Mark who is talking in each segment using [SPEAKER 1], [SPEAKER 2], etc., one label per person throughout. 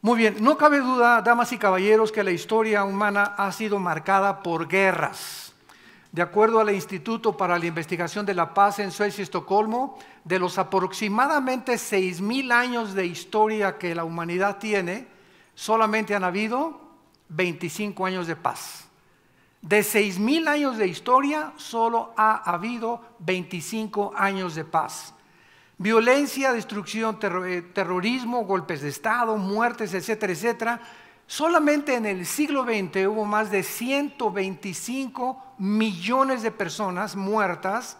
[SPEAKER 1] Muy bien, no cabe duda, damas y caballeros, que la historia humana ha sido marcada por guerras. De acuerdo al Instituto para la Investigación de la Paz en Suecia y Estocolmo, de los aproximadamente 6.000 años de historia que la humanidad tiene, solamente han habido 25 años de paz. De 6.000 años de historia, solo ha habido 25 años de paz. Violencia, destrucción, eh, terrorismo, golpes de Estado, muertes, etcétera, etcétera. Solamente en el siglo XX hubo más de 125 millones de personas muertas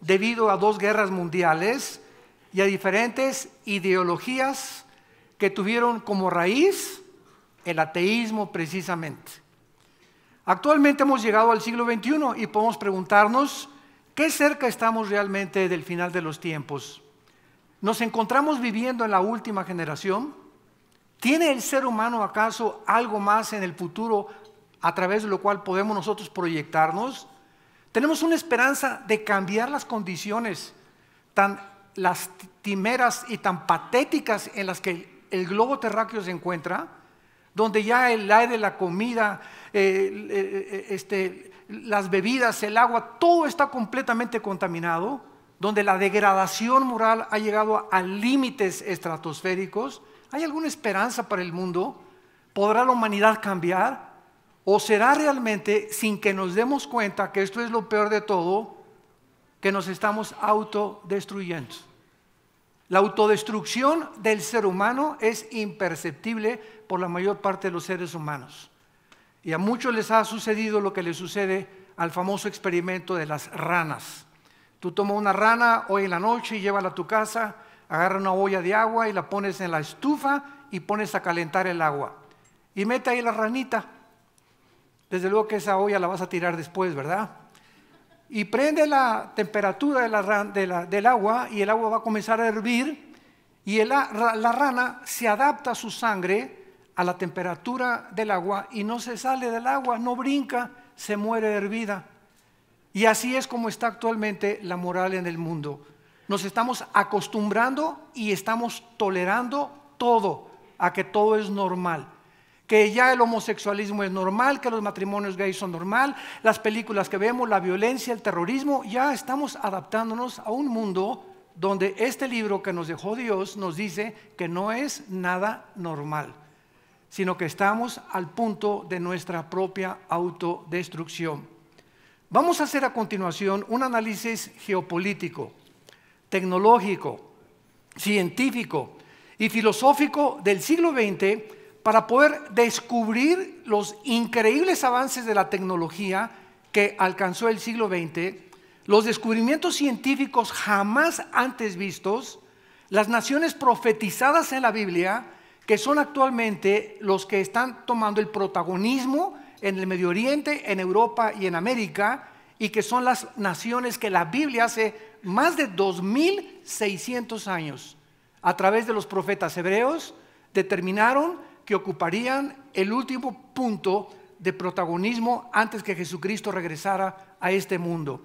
[SPEAKER 1] debido a dos guerras mundiales y a diferentes ideologías que tuvieron como raíz el ateísmo precisamente. Actualmente hemos llegado al siglo XXI y podemos preguntarnos qué cerca estamos realmente del final de los tiempos nos encontramos viviendo en la última generación. ¿Tiene el ser humano acaso algo más en el futuro a través de lo cual podemos nosotros proyectarnos? Tenemos una esperanza de cambiar las condiciones tan lastimeras y tan patéticas en las que el globo terráqueo se encuentra, donde ya el aire, la comida, eh, eh, eh, este, las bebidas, el agua, todo está completamente contaminado donde la degradación moral ha llegado a, límites estratosféricos, ¿hay alguna esperanza para el mundo? ¿Podrá la humanidad cambiar? ¿O será realmente, sin que nos demos cuenta que esto es lo peor de todo, que nos estamos autodestruyendo? La autodestrucción del ser humano es imperceptible por la mayor parte de los seres humanos. Y a muchos les ha sucedido lo que le sucede al famoso experimento de las ranas. Tú tomas una rana hoy en la noche y llévala a tu casa, agarra una olla de agua y la pones en la estufa y pones a calentar el agua. Y mete ahí la ranita. Desde luego que esa olla la vas a tirar después, ¿verdad? Y prende la temperatura del agua y el agua va a comenzar a hervir y la, la rana se adapta a su sangre a la temperatura del agua y no se sale del agua, no brinca, se muere hervida. Y así es como está actualmente la moral en el mundo. Nos estamos acostumbrando y estamos tolerando todo, a que todo es normal. Que ya el homosexualismo es normal, que los matrimonios gays son normal, las películas que vemos, la violencia, el terrorismo, ya estamos adaptándonos a un mundo donde este libro que nos dejó Dios nos dice que no es nada normal, sino que estamos al punto de nuestra propia autodestrucción. Vamos a hacer a continuación un análisis geopolítico, tecnológico, científico y filosófico del siglo XX para poder descubrir los increíbles avances de la tecnología que alcanzó el siglo XX, los descubrimientos científicos jamás antes vistos, las naciones profetizadas en la Biblia, que son actualmente los que están tomando el protagonismo en el Medio Oriente, en Europa y en América, y que son las naciones que la Biblia hace más de 2.600 años, a través de los profetas hebreos, determinaron que ocuparían el último punto de protagonismo antes que Jesucristo regresara a este mundo.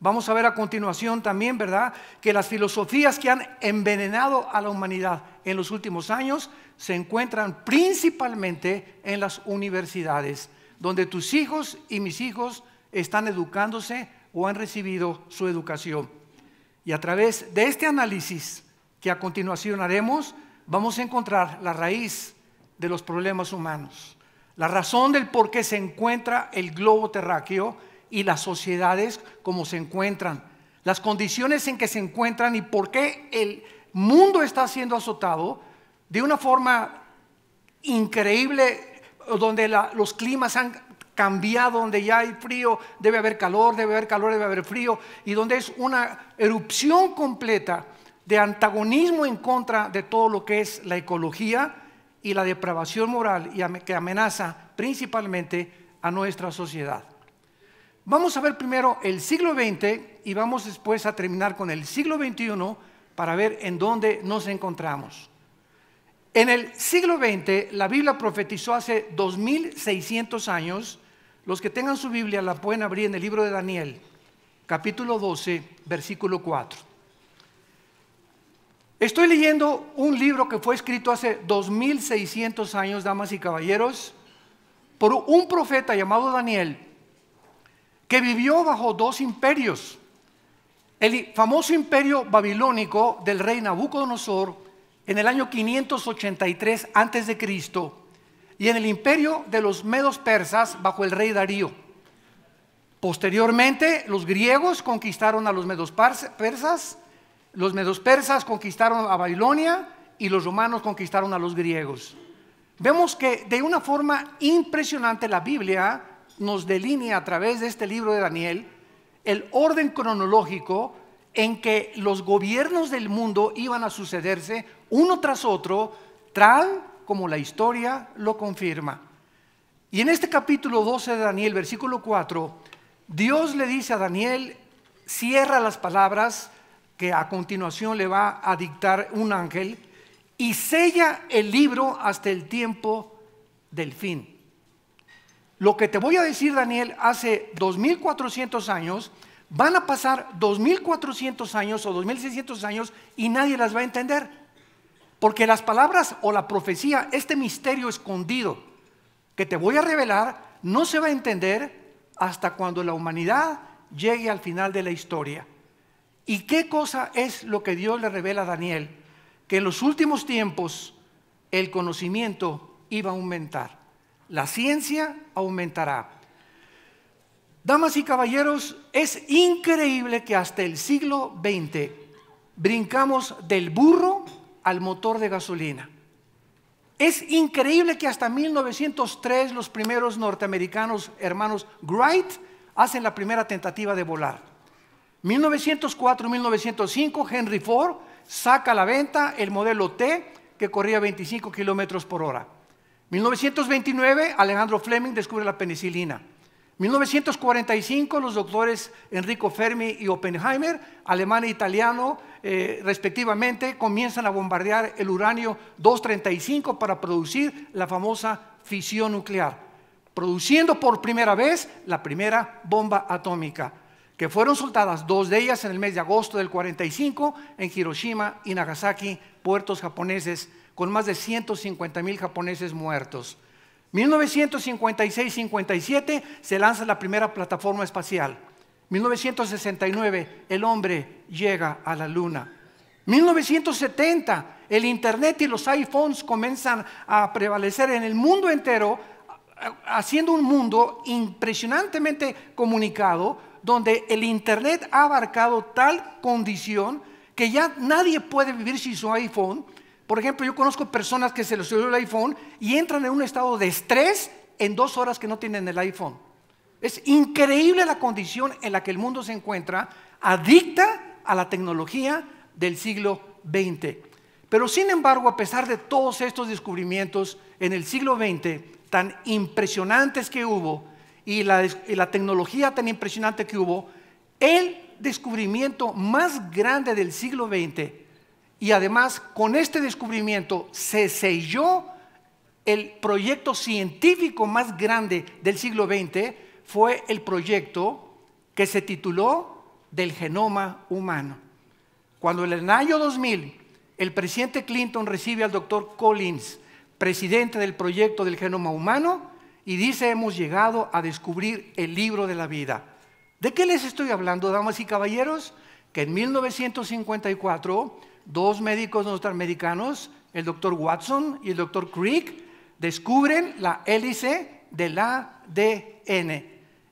[SPEAKER 1] Vamos a ver a continuación también, ¿verdad?, que las filosofías que han envenenado a la humanidad en los últimos años se encuentran principalmente en las universidades donde tus hijos y mis hijos están educándose o han recibido su educación. Y a través de este análisis que a continuación haremos, vamos a encontrar la raíz de los problemas humanos, la razón del por qué se encuentra el globo terráqueo y las sociedades como se encuentran, las condiciones en que se encuentran y por qué el mundo está siendo azotado de una forma increíble donde los climas han cambiado, donde ya hay frío, debe haber calor, debe haber calor, debe haber frío, y donde es una erupción completa de antagonismo en contra de todo lo que es la ecología y la depravación moral que amenaza principalmente a nuestra sociedad. Vamos a ver primero el siglo XX y vamos después a terminar con el siglo XXI para ver en dónde nos encontramos. En el siglo XX, la Biblia profetizó hace 2600 años. Los que tengan su Biblia la pueden abrir en el libro de Daniel, capítulo 12, versículo 4. Estoy leyendo un libro que fue escrito hace 2600 años, damas y caballeros, por un profeta llamado Daniel, que vivió bajo dos imperios. El famoso imperio babilónico del rey Nabucodonosor en el año 583 Cristo, y en el imperio de los medos persas bajo el rey Darío. Posteriormente, los griegos conquistaron a los medos persas, los medos persas conquistaron a Babilonia y los romanos conquistaron a los griegos. Vemos que de una forma impresionante la Biblia nos delinea a través de este libro de Daniel el orden cronológico en que los gobiernos del mundo iban a sucederse uno tras otro, tal como la historia lo confirma. Y en este capítulo 12 de Daniel, versículo 4, Dios le dice a Daniel, cierra las palabras que a continuación le va a dictar un ángel y sella el libro hasta el tiempo del fin. Lo que te voy a decir, Daniel, hace 2400 años, van a pasar 2400 años o 2600 años y nadie las va a entender. Porque las palabras o la profecía, este misterio escondido que te voy a revelar, no se va a entender hasta cuando la humanidad llegue al final de la historia. ¿Y qué cosa es lo que Dios le revela a Daniel? Que en los últimos tiempos el conocimiento iba a aumentar, la ciencia aumentará. Damas y caballeros, es increíble que hasta el siglo XX brincamos del burro al motor de gasolina. Es increíble que hasta 1903 los primeros norteamericanos hermanos Wright hacen la primera tentativa de volar. 1904-1905 Henry Ford saca a la venta el modelo T que corría 25 kilómetros por hora. 1929 Alejandro Fleming descubre la penicilina. 1945 los doctores Enrico Fermi y Oppenheimer, alemán e italiano eh, respectivamente, comienzan a bombardear el uranio 235 para producir la famosa fisión nuclear, produciendo por primera vez la primera bomba atómica, que fueron soltadas dos de ellas en el mes de agosto del 45 en Hiroshima y Nagasaki, puertos japoneses, con más de 150 mil japoneses muertos. 1956-57 se lanza la primera plataforma espacial. 1969 el hombre llega a la luna. 1970 el Internet y los iPhones comienzan a prevalecer en el mundo entero, haciendo un mundo impresionantemente comunicado, donde el Internet ha abarcado tal condición que ya nadie puede vivir sin su iPhone por ejemplo, yo conozco personas que se les subió el iPhone y entran en un estado de estrés en dos horas que no tienen el iPhone. Es increíble la condición en la que el mundo se encuentra, adicta a la tecnología del siglo XX. Pero sin embargo, a pesar de todos estos descubrimientos en el siglo XX, tan impresionantes que hubo, y la, y la tecnología tan impresionante que hubo, el descubrimiento más grande del siglo XX y además, con este descubrimiento se selló el proyecto científico más grande del siglo XX, fue el proyecto que se tituló del genoma humano. Cuando en el año 2000 el presidente Clinton recibe al doctor Collins, presidente del proyecto del genoma humano, y dice hemos llegado a descubrir el libro de la vida. ¿De qué les estoy hablando, damas y caballeros? Que en 1954 dos médicos norteamericanos, el doctor Watson y el doctor Crick, descubren la hélice del ADN,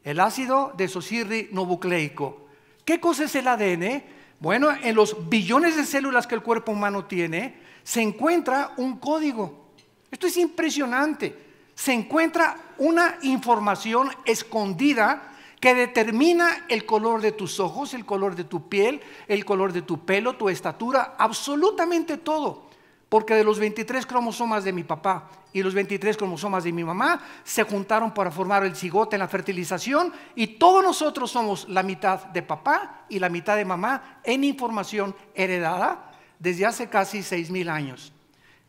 [SPEAKER 1] el ácido desoxirribonucleico. ¿Qué cosa es el ADN? Bueno, en los billones de células que el cuerpo humano tiene, se encuentra un código. Esto es impresionante. Se encuentra una información escondida que determina el color de tus ojos, el color de tu piel, el color de tu pelo, tu estatura, absolutamente todo. Porque de los 23 cromosomas de mi papá y los 23 cromosomas de mi mamá se juntaron para formar el cigote en la fertilización y todos nosotros somos la mitad de papá y la mitad de mamá en información heredada desde hace casi 6.000 años.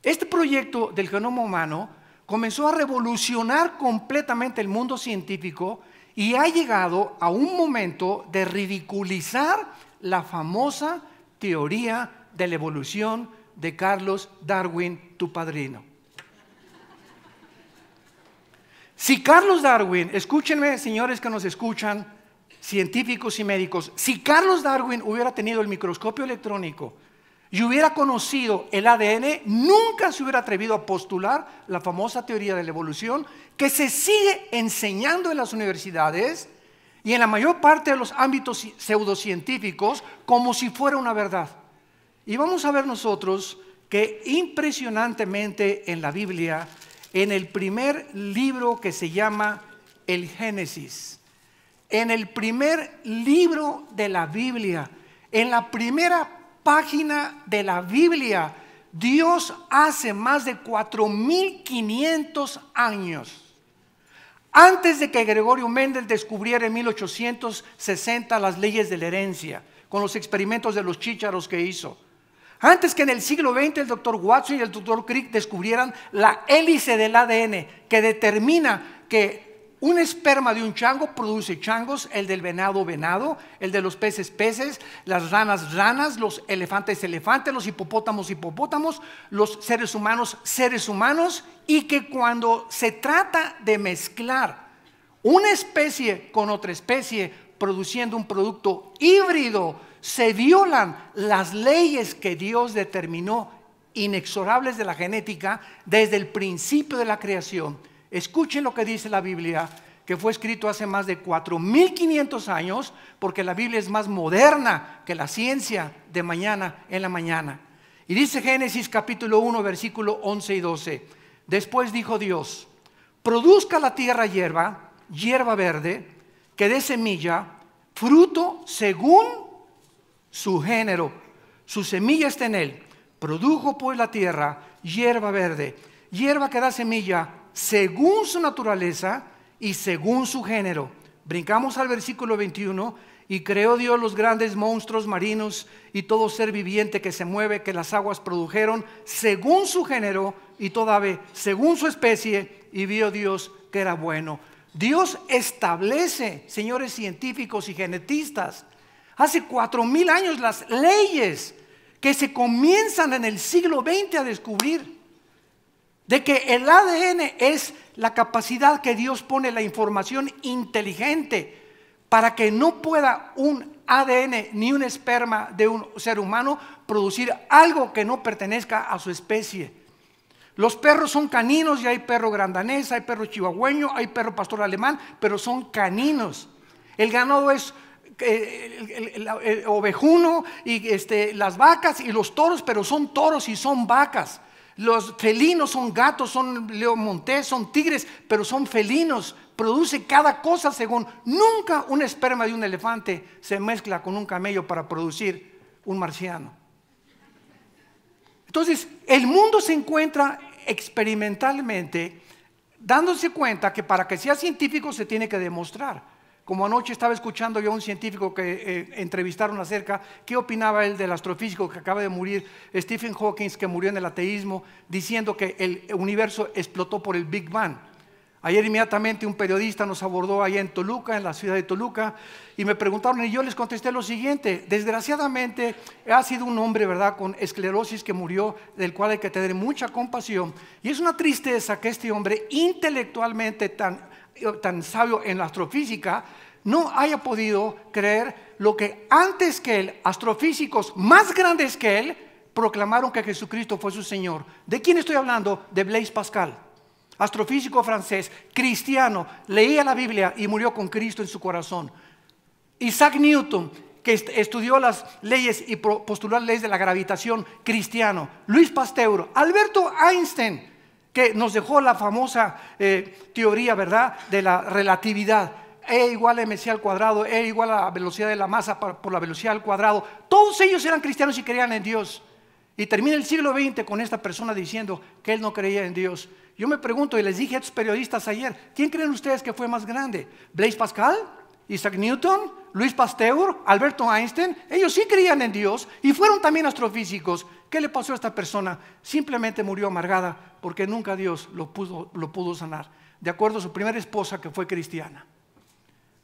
[SPEAKER 1] Este proyecto del genoma humano comenzó a revolucionar completamente el mundo científico y ha llegado a un momento de ridiculizar la famosa teoría de la evolución de Carlos Darwin, tu padrino. Si Carlos Darwin, escúchenme señores que nos escuchan, científicos y médicos, si Carlos Darwin hubiera tenido el microscopio electrónico y hubiera conocido el ADN, nunca se hubiera atrevido a postular la famosa teoría de la evolución que se sigue enseñando en las universidades y en la mayor parte de los ámbitos pseudocientíficos como si fuera una verdad. Y vamos a ver nosotros que impresionantemente en la Biblia, en el primer libro que se llama el Génesis, en el primer libro de la Biblia, en la primera página de la Biblia, Dios hace más de 4.500 años, antes de que Gregorio Mendel descubriera en 1860 las leyes de la herencia, con los experimentos de los chícharos que hizo, antes que en el siglo XX el doctor Watson y el doctor Crick descubrieran la hélice del ADN que determina que un esperma de un chango produce changos, el del venado venado, el de los peces peces, las ranas ranas, los elefantes elefantes, los hipopótamos hipopótamos, los seres humanos seres humanos, y que cuando se trata de mezclar una especie con otra especie, produciendo un producto híbrido, se violan las leyes que Dios determinó inexorables de la genética desde el principio de la creación Escuchen lo que dice la Biblia, que fue escrito hace más de 4.500 años, porque la Biblia es más moderna que la ciencia de mañana en la mañana. Y dice Génesis capítulo 1, versículo 11 y 12. Después dijo Dios, produzca la tierra hierba, hierba verde, que dé semilla, fruto según su género. Su semilla está en él. Produjo pues la tierra hierba verde, hierba que da semilla según su naturaleza y según su género. Brincamos al versículo 21, y creó Dios los grandes monstruos marinos y todo ser viviente que se mueve, que las aguas produjeron, según su género y toda ave, según su especie, y vio Dios que era bueno. Dios establece, señores científicos y genetistas, hace cuatro mil años las leyes que se comienzan en el siglo XX a descubrir de que el ADN es la capacidad que Dios pone, la información inteligente, para que no pueda un ADN ni un esperma de un ser humano producir algo que no pertenezca a su especie. Los perros son caninos y hay perro grandanés, hay perro chihuahueño, hay perro pastor alemán, pero son caninos. El ganado es eh, ovejuno y este, las vacas y los toros, pero son toros y son vacas. Los felinos son gatos, son leomontés, son tigres, pero son felinos. Produce cada cosa según. Nunca un esperma de un elefante se mezcla con un camello para producir un marciano. Entonces, el mundo se encuentra experimentalmente dándose cuenta que para que sea científico se tiene que demostrar. Como anoche estaba escuchando yo a un científico que eh, entrevistaron acerca, ¿qué opinaba él del astrofísico que acaba de morir, Stephen Hawking, que murió en el ateísmo, diciendo que el universo explotó por el Big Bang? Ayer inmediatamente un periodista nos abordó allá en Toluca, en la ciudad de Toluca, y me preguntaron, y yo les contesté lo siguiente, desgraciadamente ha sido un hombre, ¿verdad?, con esclerosis que murió, del cual hay que tener mucha compasión, y es una tristeza que este hombre intelectualmente tan eh, tan sabio en la astrofísica, no haya podido creer lo que antes que él, astrofísicos más grandes que él, proclamaron que Jesucristo fue su Señor. ¿De quién estoy hablando? De Blaise Pascal, astrofísico francés, cristiano, leía la Biblia y murió con Cristo en su corazón. Isaac Newton, que estudió las leyes y postuló las leyes de la gravitación, cristiano. Luis Pasteur, Alberto Einstein, que nos dejó la famosa eh, teoría, ¿verdad?, de la relatividad. E igual a MC al cuadrado, E igual a la velocidad de la masa por la velocidad al cuadrado. Todos ellos eran cristianos y creían en Dios. Y termina el siglo XX con esta persona diciendo que él no creía en Dios. Yo me pregunto, y les dije a estos periodistas ayer, ¿quién creen ustedes que fue más grande? ¿Blaise Pascal? ¿Isaac Newton? ¿Luis Pasteur? ¿Alberto Einstein? Ellos sí creían en Dios y fueron también astrofísicos. ¿Qué le pasó a esta persona? Simplemente murió amargada porque nunca Dios lo pudo, sanar, de acuerdo a su primera esposa que fue cristiana.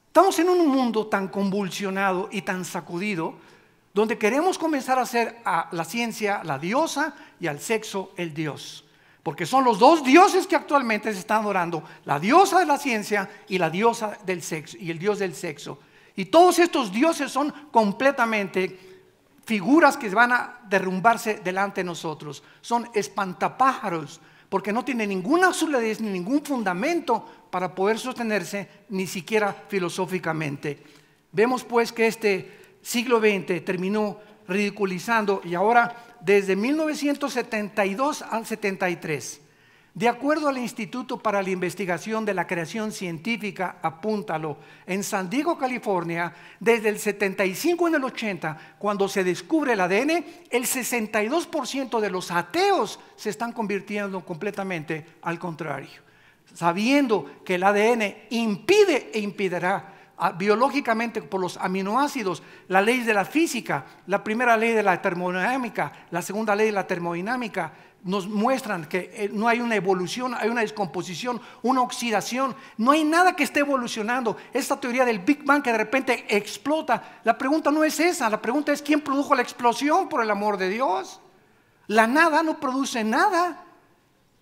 [SPEAKER 1] Estamos en un mundo tan convulsionado y tan sacudido donde queremos comenzar a hacer a la ciencia la diosa y al sexo el dios. Porque son los dos dioses que actualmente se están adorando, la diosa de la ciencia y la diosa del sexo y el dios del sexo. Y todos estos dioses son completamente figuras que van a derrumbarse delante de nosotros. Son espantapájaros, porque no tienen ninguna solidez ni ningún fundamento para poder sostenerse, ni siquiera filosóficamente. Vemos pues que este siglo XX terminó ridiculizando y ahora desde 1972 al 73 de acuerdo al Instituto para la Investigación de la Creación Científica, apúntalo, en San Diego, California, desde el 75 en el 80, cuando se descubre el ADN, el 62% de los ateos se están convirtiendo completamente al contrario, sabiendo que el ADN impide e impedirá biológicamente por los aminoácidos, la ley de la física, la primera ley de la termodinámica, la segunda ley de la termodinámica, nos muestran que eh, no hay una evolución, hay una descomposición, una oxidación, no hay nada que esté evolucionando. Esta teoría del Big Bang que de repente explota, la pregunta no es esa, la pregunta es quién produjo la explosión, por el amor de Dios. La nada no produce nada.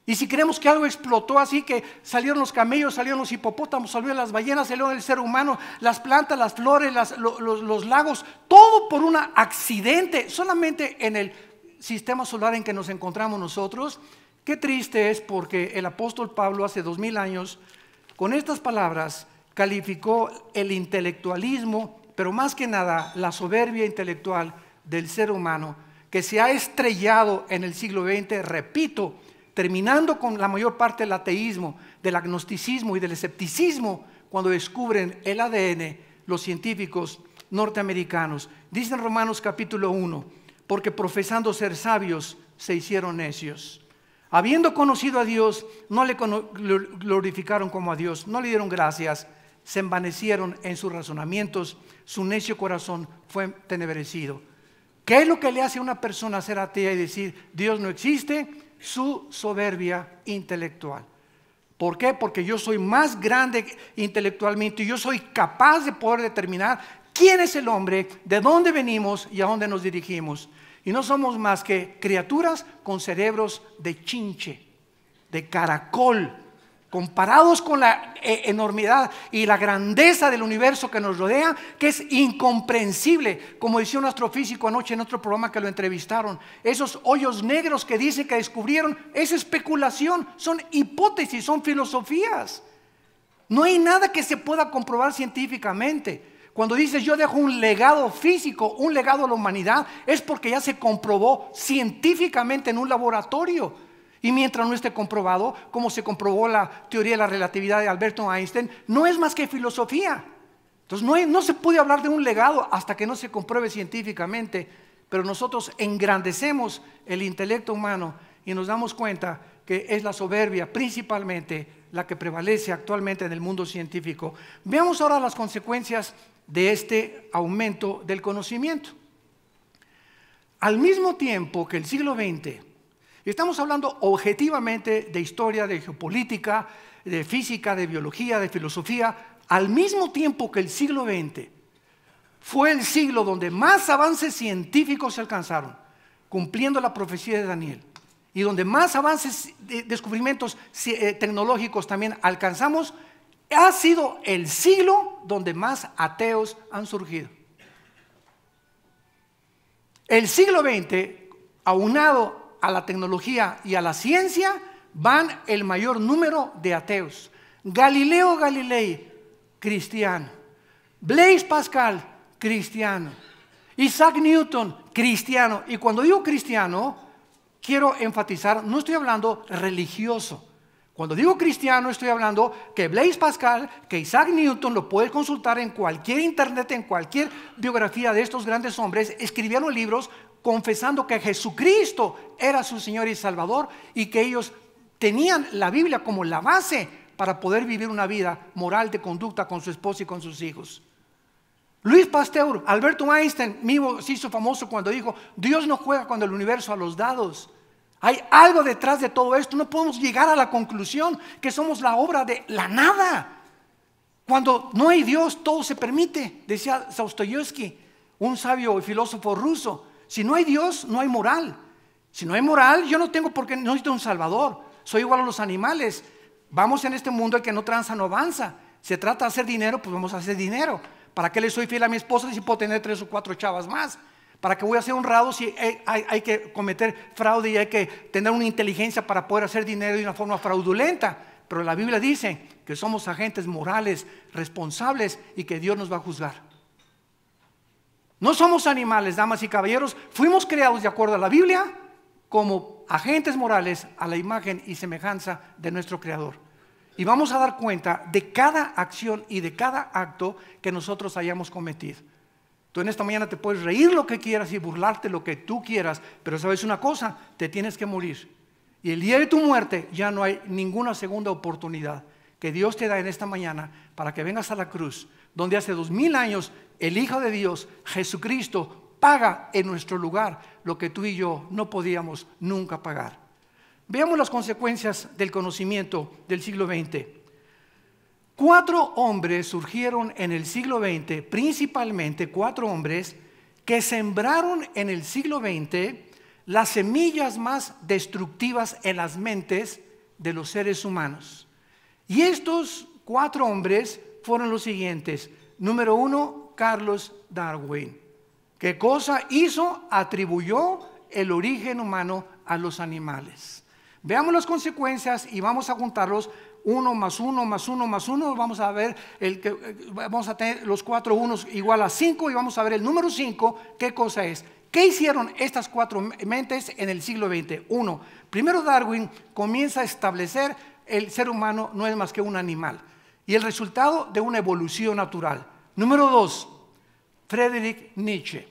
[SPEAKER 1] Y si creemos que algo explotó así, que salieron los camellos, salieron los hipopótamos, salieron las ballenas, salieron el ser humano, las plantas, las flores, los, lagos, todo por un accidente, solamente en el sistema solar en que nos encontramos nosotros. Qué triste es porque el apóstol Pablo hace dos mil años, con estas palabras, calificó el intelectualismo, pero más que nada la soberbia intelectual del ser humano, que se ha estrellado en el siglo XX, repito, terminando con la mayor parte del ateísmo, del agnosticismo y del escepticismo, cuando descubren el ADN los científicos norteamericanos. Dicen Romanos capítulo 1, porque profesando ser sabios se hicieron necios. Habiendo conocido a Dios, no le glorificaron como a Dios, no le dieron gracias, se envanecieron en sus razonamientos, su necio corazón fue tenebrecido. ¿Qué es lo que le hace a una persona ser atea y decir Dios no existe? su soberbia intelectual. ¿Por qué? Porque yo soy más grande intelectualmente y yo soy capaz de poder determinar quién es el hombre, de dónde venimos y a dónde nos dirigimos. Y no somos más que criaturas con cerebros de chinche, de caracol, comparados con la eh, enormidad y la grandeza del universo que nos rodea, que es incomprensible, como decía un astrofísico anoche en otro programa que lo entrevistaron, esos hoyos negros que dice que descubrieron, es especulación, son hipótesis, son filosofías. No hay nada que se pueda comprobar científicamente. Cuando dices yo dejo un legado físico, un legado a la humanidad, es porque ya se comprobó científicamente en un laboratorio y mientras no esté comprobado, como se comprobó la teoría de la relatividad de Alberto Einstein, no es más que filosofía. Entonces no, se puede hablar de un legado hasta que no se compruebe científicamente, pero nosotros engrandecemos el intelecto humano y nos damos cuenta que es la soberbia principalmente la que prevalece actualmente en el mundo científico. Veamos ahora las consecuencias de este aumento del conocimiento. Al mismo tiempo que el siglo XX Estamos hablando objetivamente de historia, de geopolítica, de física, de biología, de filosofía, al mismo tiempo que el siglo XX fue el siglo donde más avances científicos se alcanzaron, cumpliendo la profecía de Daniel, y donde más avances, de descubrimientos eh, tecnológicos también alcanzamos, ha sido el siglo donde más ateos han surgido. El siglo XX, aunado a la tecnología y a la ciencia van el mayor número de ateos. Galileo Galilei, cristiano. Blaise Pascal, cristiano. Isaac Newton, cristiano. Y cuando digo cristiano, quiero enfatizar, no estoy hablando religioso. Cuando digo cristiano, estoy hablando que Blaise Pascal, que Isaac Newton, lo puedes consultar en cualquier internet, en cualquier biografía de estos grandes hombres, escribieron libros confesando que Jesucristo era su Señor y Salvador y que ellos tenían la Biblia como la base para poder vivir una vida moral de conducta con su esposa y con sus hijos. Luis Pasteur, Alberto Einstein mismo se hizo famoso cuando dijo, Dios no juega con el universo a los dados. Hay algo detrás de todo esto. No podemos llegar a la conclusión que somos la obra de la nada. Cuando no hay Dios, todo se permite, decía Zostoyevsky, un sabio y filósofo ruso. Si no hay Dios, no hay moral. Si no hay moral, yo no tengo por qué, no necesito un salvador. Soy igual a los animales. Vamos en este mundo, el que no tranza no avanza. Se trata de hacer dinero, pues vamos a hacer dinero. ¿Para qué le soy fiel a mi esposa si puedo tener tres o cuatro chavas más? ¿Para qué voy a ser honrado si hay que cometer fraude y hay que tener una inteligencia para poder hacer dinero de una forma fraudulenta? Pero la Biblia dice que somos agentes morales, responsables y que Dios nos va a juzgar. No somos animales, damas y caballeros. Fuimos creados de acuerdo a la Biblia como agentes morales a la imagen y semejanza de nuestro Creador. Y vamos a dar cuenta de cada acción y de cada acto que nosotros hayamos cometido. Tú en esta mañana te puedes reír lo que quieras y burlarte lo que tú quieras, pero sabes una cosa, te tienes que morir. Y el día de tu muerte ya no hay ninguna segunda oportunidad que Dios te da en esta mañana para que vengas a la cruz, donde hace dos mil años el Hijo de Dios, Jesucristo, paga en nuestro lugar lo que tú y yo no podíamos nunca pagar. Veamos las consecuencias del conocimiento del siglo XX. Cuatro hombres surgieron en el siglo XX, principalmente cuatro hombres, que sembraron en el siglo XX las semillas más destructivas en las mentes de los seres humanos. Y estos cuatro hombres fueron los siguientes. Número uno, Carlos Darwin. ¿Qué cosa hizo? Atribuyó el origen humano a los animales. Veamos las consecuencias y vamos a juntarlos uno más uno más uno más uno. Vamos a ver el que vamos a tener los cuatro unos igual a cinco y vamos a ver el número cinco. ¿Qué cosa es? ¿Qué hicieron estas cuatro mentes en el siglo XX? Uno, primero Darwin comienza a establecer el ser humano no es más que un animal y el resultado de una evolución natural. Número dos, Friedrich Nietzsche,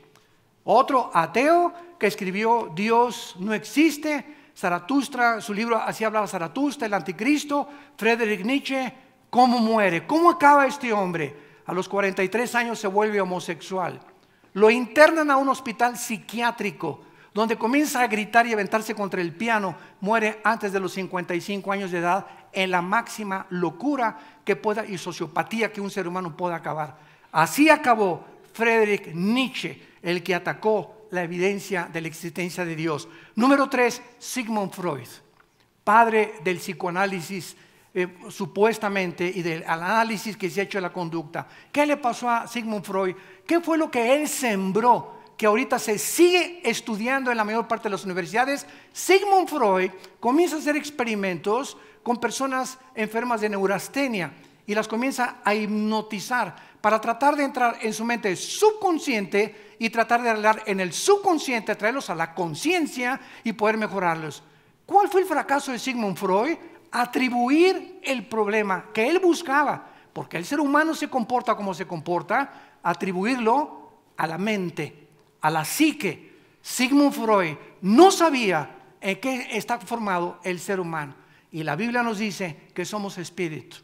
[SPEAKER 1] otro ateo que escribió Dios no existe, Zaratustra, su libro Así hablaba Zaratustra, el anticristo, Friedrich Nietzsche, ¿cómo muere? ¿Cómo acaba este hombre? A los 43 años se vuelve homosexual. Lo internan a un hospital psiquiátrico donde comienza a gritar y aventarse contra el piano, muere antes de los 55 años de edad en la máxima locura que pueda y sociopatía que un ser humano pueda acabar. Así acabó Friedrich Nietzsche, el que atacó la evidencia de la existencia de Dios. Número tres, Sigmund Freud, padre del psicoanálisis eh, supuestamente y del análisis que se ha hecho de la conducta. ¿Qué le pasó a Sigmund Freud? ¿Qué fue lo que él sembró que ahorita se sigue estudiando en la mayor parte de las universidades, Sigmund Freud comienza a hacer experimentos con personas enfermas de neurastenia y las comienza a hipnotizar para tratar de entrar en su mente subconsciente y tratar de hablar en el subconsciente, traerlos a la conciencia y poder mejorarlos. ¿Cuál fue el fracaso de Sigmund Freud? Atribuir el problema que él buscaba, porque el ser humano se comporta como se comporta, atribuirlo a la mente, a la psique, Sigmund Freud no sabía en qué está formado el ser humano. Y la Biblia nos dice que somos espíritu.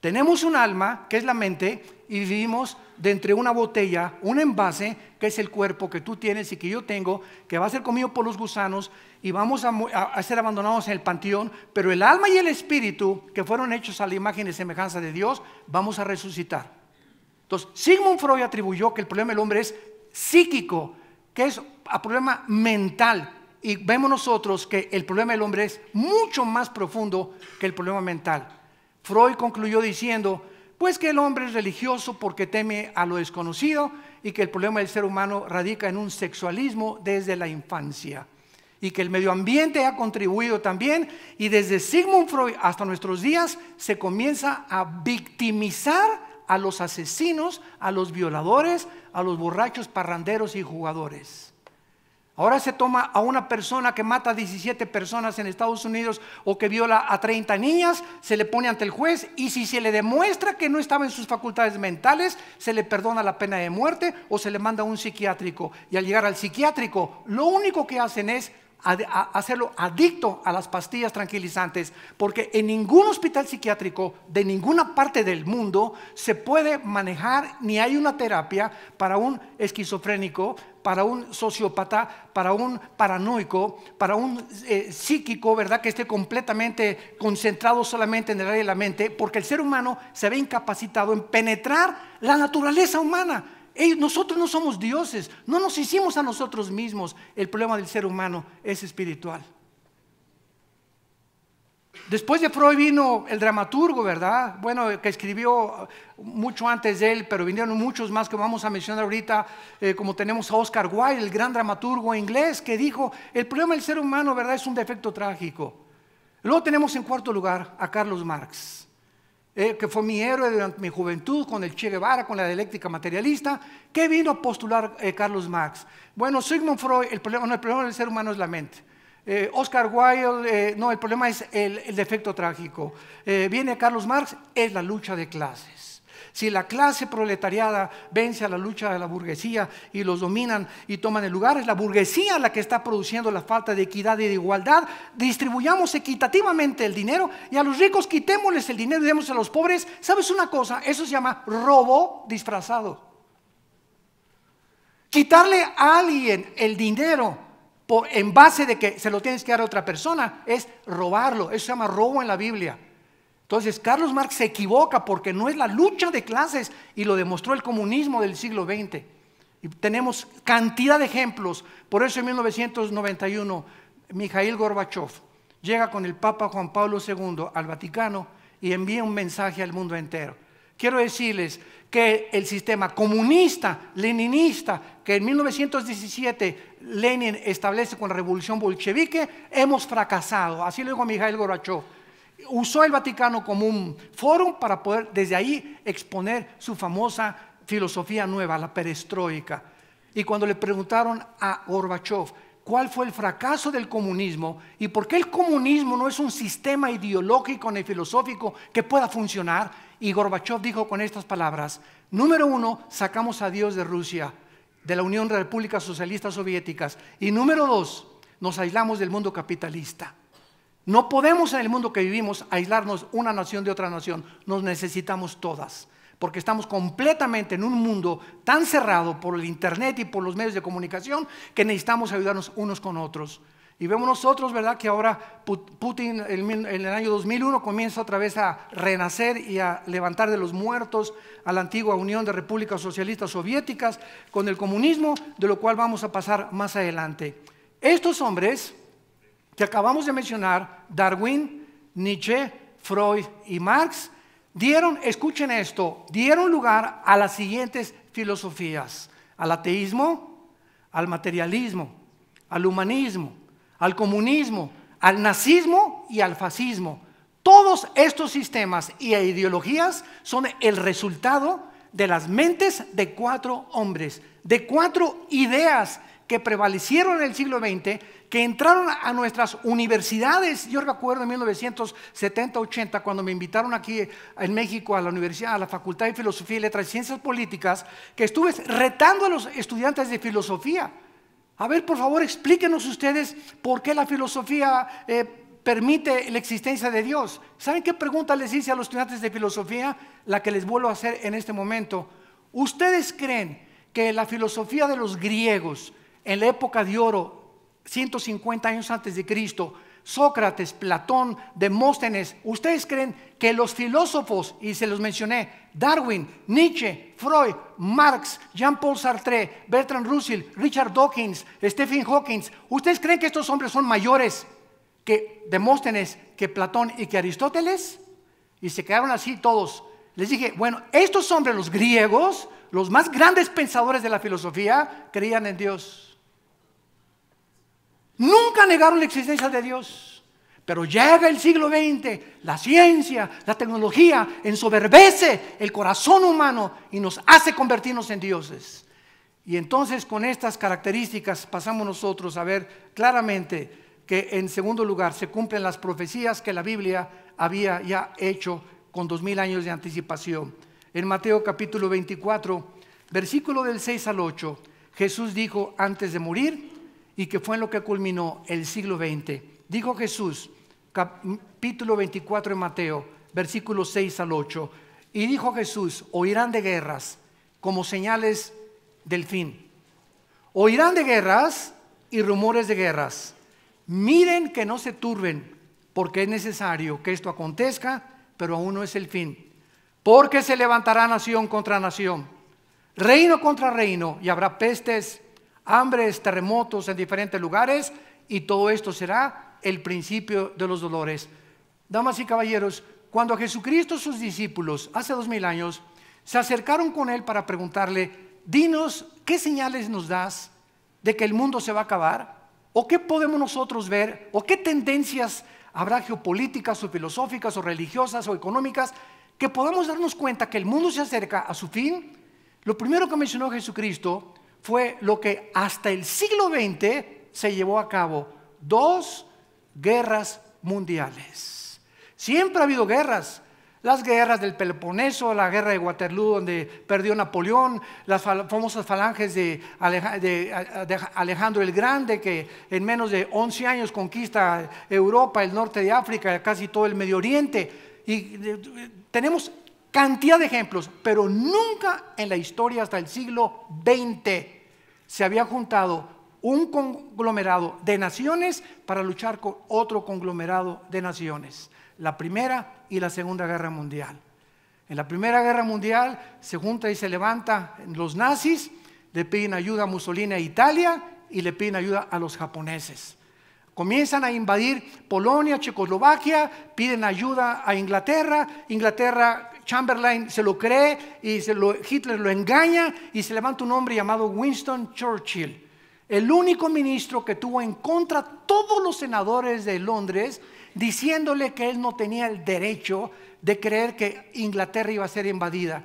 [SPEAKER 1] Tenemos un alma, que es la mente, y vivimos de entre una botella, un envase, que es el cuerpo que tú tienes y que yo tengo, que va a ser comido por los gusanos y vamos a, a, ser abandonados en el panteón, pero el alma y el espíritu, que fueron hechos a la imagen y semejanza de Dios, vamos a resucitar. Entonces, Sigmund Freud atribuyó que el problema del hombre es psíquico, que es un problema mental. Y vemos nosotros que el problema del hombre es mucho más profundo que el problema mental. Freud concluyó diciendo, pues que el hombre es religioso porque teme a lo desconocido y que el problema del ser humano radica en un sexualismo desde la infancia y que el medio ambiente ha contribuido también y desde Sigmund Freud hasta nuestros días se comienza a victimizar a los asesinos, a los violadores, a los borrachos, parranderos y jugadores. Ahora se toma a una persona que mata a 17 personas en Estados Unidos o que viola a 30 niñas, se le pone ante el juez y si se le demuestra que no estaba en sus facultades mentales, se le perdona la pena de muerte o se le manda a un psiquiátrico. Y al llegar al psiquiátrico, lo único que hacen es hacerlo adicto a las pastillas tranquilizantes, porque en ningún hospital psiquiátrico de ninguna parte del mundo se puede manejar ni hay una terapia para un esquizofrénico, para un sociópata, para un paranoico, para un eh, psíquico, ¿verdad? Que esté completamente concentrado solamente en el área de la mente, porque el ser humano se ve incapacitado en penetrar la naturaleza humana nosotros no somos dioses, no nos hicimos a nosotros mismos. El problema del ser humano es espiritual. Después de Freud vino el dramaturgo, ¿verdad? Bueno, que escribió mucho antes de él, pero vinieron muchos más que vamos a mencionar ahorita, eh, como tenemos a Oscar Wilde, el gran dramaturgo inglés, que dijo, el problema del ser humano, ¿verdad? Es un defecto trágico. Luego tenemos en cuarto lugar a Carlos Marx. Eh, que fue mi héroe durante mi juventud, con el Che Guevara, con la dialéctica materialista, ¿qué vino a postular eh, Carlos Marx? Bueno, Sigmund Freud, el problema, del ser humano es la mente. Eh, Oscar Wilde, no, el problema es el, el defecto trágico. viene Carlos Marx, es la lucha de clases si la clase proletariada vence a la lucha de la burguesía y los dominan y toman el lugar, es la burguesía la que está produciendo la falta de equidad y de igualdad. Distribuyamos equitativamente el dinero y a los ricos quitémosles el dinero y demos a los pobres. ¿Sabes una cosa? Eso se llama robo disfrazado. Quitarle a alguien el dinero en base de que se lo tienes que dar a otra persona es robarlo. Eso se llama robo en la Biblia. Entonces, Carlos Marx se equivoca porque no es la lucha de clases y lo demostró el comunismo del siglo XX. Y tenemos cantidad de ejemplos. Por eso en 1991, Mijail Gorbachev llega con el Papa Juan Pablo II al Vaticano y envía un mensaje al mundo entero. Quiero decirles que el sistema comunista, leninista, que en 1917 Lenin establece con la revolución bolchevique, hemos fracasado. Así lo dijo Mijail Gorbachev usó el Vaticano como un foro para poder desde ahí exponer su famosa filosofía nueva, la perestroica. Y cuando le preguntaron a Gorbachev cuál fue el fracaso del comunismo y por qué el comunismo no es un sistema ideológico ni filosófico que pueda funcionar, y Gorbachev dijo con estas palabras, número uno, sacamos a Dios de Rusia, de la Unión de Repúblicas Socialistas Soviéticas, y número dos, nos aislamos del mundo capitalista. No podemos en el mundo que vivimos aislarnos una nación de otra nación, nos necesitamos todas, porque estamos completamente en un mundo tan cerrado por el Internet y por los medios de comunicación que necesitamos ayudarnos unos con otros. Y vemos nosotros, ¿verdad?, que ahora Putin en el año 2001 comienza otra vez a renacer y a levantar de los muertos a la antigua Unión de Repúblicas Socialistas Soviéticas con el comunismo, de lo cual vamos a pasar más adelante. Estos hombres, que acabamos de mencionar, Darwin, Nietzsche, Freud y Marx, dieron, escuchen esto, dieron lugar a las siguientes filosofías, al ateísmo, al materialismo, al humanismo, al comunismo, al nazismo y al fascismo. Todos estos sistemas y ideologías son el resultado de las mentes de cuatro hombres, de cuatro ideas que prevalecieron en el siglo XX, que entraron a nuestras universidades. Yo recuerdo en 1970-80, cuando me invitaron aquí en México a la universidad, a la Facultad de Filosofía y Letras y Ciencias Políticas, que estuve retando a los estudiantes de filosofía. A ver, por favor, explíquenos ustedes por qué la filosofía eh, permite la existencia de Dios. ¿Saben qué pregunta les hice a los estudiantes de filosofía? La que les vuelvo a hacer en este momento. ¿Ustedes creen que la filosofía de los griegos en la época de oro, 150 años antes de Cristo, Sócrates, Platón, Demóstenes, ¿ustedes creen que los filósofos, y se los mencioné, Darwin, Nietzsche, Freud, Marx, Jean-Paul Sartre, Bertrand Russell, Richard Dawkins, Stephen Hawking, ¿ustedes creen que estos hombres son mayores que Demóstenes, que Platón y que Aristóteles? Y se quedaron así todos. Les dije, bueno, estos hombres, los griegos, los más grandes pensadores de la filosofía, creían en Dios. Nunca negaron la existencia de Dios. Pero llega el siglo XX, la ciencia, la tecnología ensoberbece el corazón humano y nos hace convertirnos en dioses. Y entonces con estas características pasamos nosotros a ver claramente que en segundo lugar se cumplen las profecías que la Biblia había ya hecho con dos mil años de anticipación. En Mateo capítulo 24, versículo del 6 al 8, Jesús dijo, antes de morir, y que fue en lo que culminó el siglo XX. Dijo Jesús, capítulo 24 de Mateo, versículos 6 al 8, y dijo Jesús, oirán de guerras como señales del fin. Oirán de guerras y rumores de guerras. Miren que no se turben, porque es necesario que esto acontezca, pero aún no es el fin. Porque se levantará nación contra nación, reino contra reino, y habrá pestes hambres, terremotos en diferentes lugares y todo esto será el principio de los dolores. Damas y caballeros, cuando Jesucristo sus discípulos hace dos mil años se acercaron con él para preguntarle, dinos, ¿qué señales nos das de que el mundo se va a acabar? ¿O qué podemos nosotros ver? ¿O qué tendencias habrá geopolíticas o filosóficas o religiosas o económicas que podamos darnos cuenta que el mundo se acerca a su fin? Lo primero que mencionó Jesucristo fue lo que hasta el siglo XX se llevó a cabo. Dos guerras mundiales. Siempre ha habido guerras. Las guerras del Peloponeso, la guerra de Waterloo donde perdió Napoleón, las famosas falanges de, Alejandro el Grande que en menos de 11 años conquista Europa, el norte de África, casi todo el Medio Oriente. Y tenemos cantidad de ejemplos, pero nunca en la historia hasta el siglo XX se había juntado un conglomerado de naciones para luchar con otro conglomerado de naciones, la Primera y la Segunda Guerra Mundial. En la Primera Guerra Mundial se junta y se levanta los nazis, le piden ayuda a Mussolini a Italia y le piden ayuda a los japoneses. Comienzan a invadir Polonia, Checoslovaquia, piden ayuda a Inglaterra, Inglaterra Chamberlain se lo cree y Hitler lo engaña y se levanta un hombre llamado Winston Churchill. El único ministro que tuvo en contra todos los senadores de Londres diciéndole que él no tenía el derecho de creer que Inglaterra iba a ser invadida.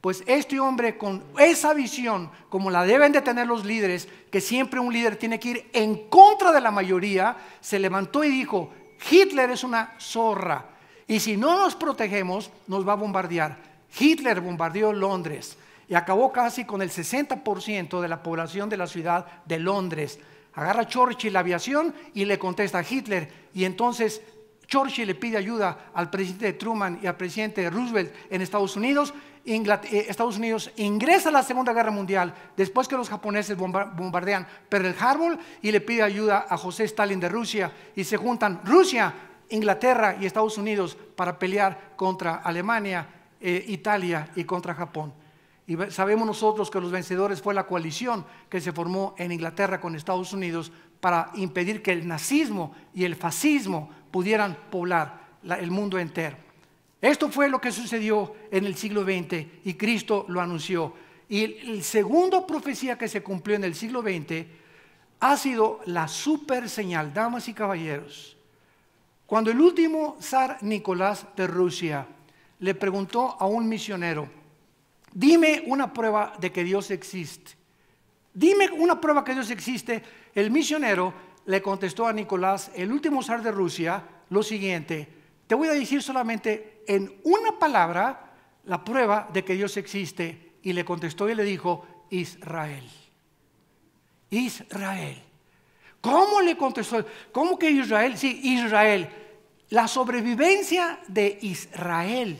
[SPEAKER 1] Pues este hombre con esa visión, como la deben de tener los líderes, que siempre un líder tiene que ir en contra de la mayoría, se levantó y dijo, Hitler es una zorra, y si no nos protegemos, nos va a bombardear. Hitler bombardeó Londres y acabó casi con el 60% de la población de la ciudad de Londres. Agarra Churchill la aviación y le contesta a Hitler. Y entonces Churchill le pide ayuda al presidente Truman y al presidente Roosevelt en Estados Unidos. Eh, Estados Unidos ingresa a la Segunda Guerra Mundial después que los japoneses bombardean Pearl Harbor y le pide ayuda a José Stalin de Rusia y se juntan Rusia Inglaterra y Estados Unidos para pelear contra Alemania, eh, Italia y contra Japón. Y sabemos nosotros que los vencedores fue la coalición que se formó en Inglaterra con Estados Unidos para impedir que el nazismo y el fascismo pudieran poblar el mundo entero. Esto fue lo que sucedió en el siglo XX y Cristo lo anunció. Y la segunda profecía que se cumplió en el siglo XX ha sido la super señal, damas y caballeros. Cuando el último zar Nicolás de Rusia le preguntó a un misionero, dime una prueba de que Dios existe. Dime una prueba que Dios existe. El misionero le contestó a Nicolás, el último zar de Rusia, lo siguiente, te voy a decir solamente en una palabra la prueba de que Dios existe. Y le contestó y le dijo, Israel. Israel. ¿Cómo le contestó? ¿Cómo que Israel? Sí, Israel. La sobrevivencia de Israel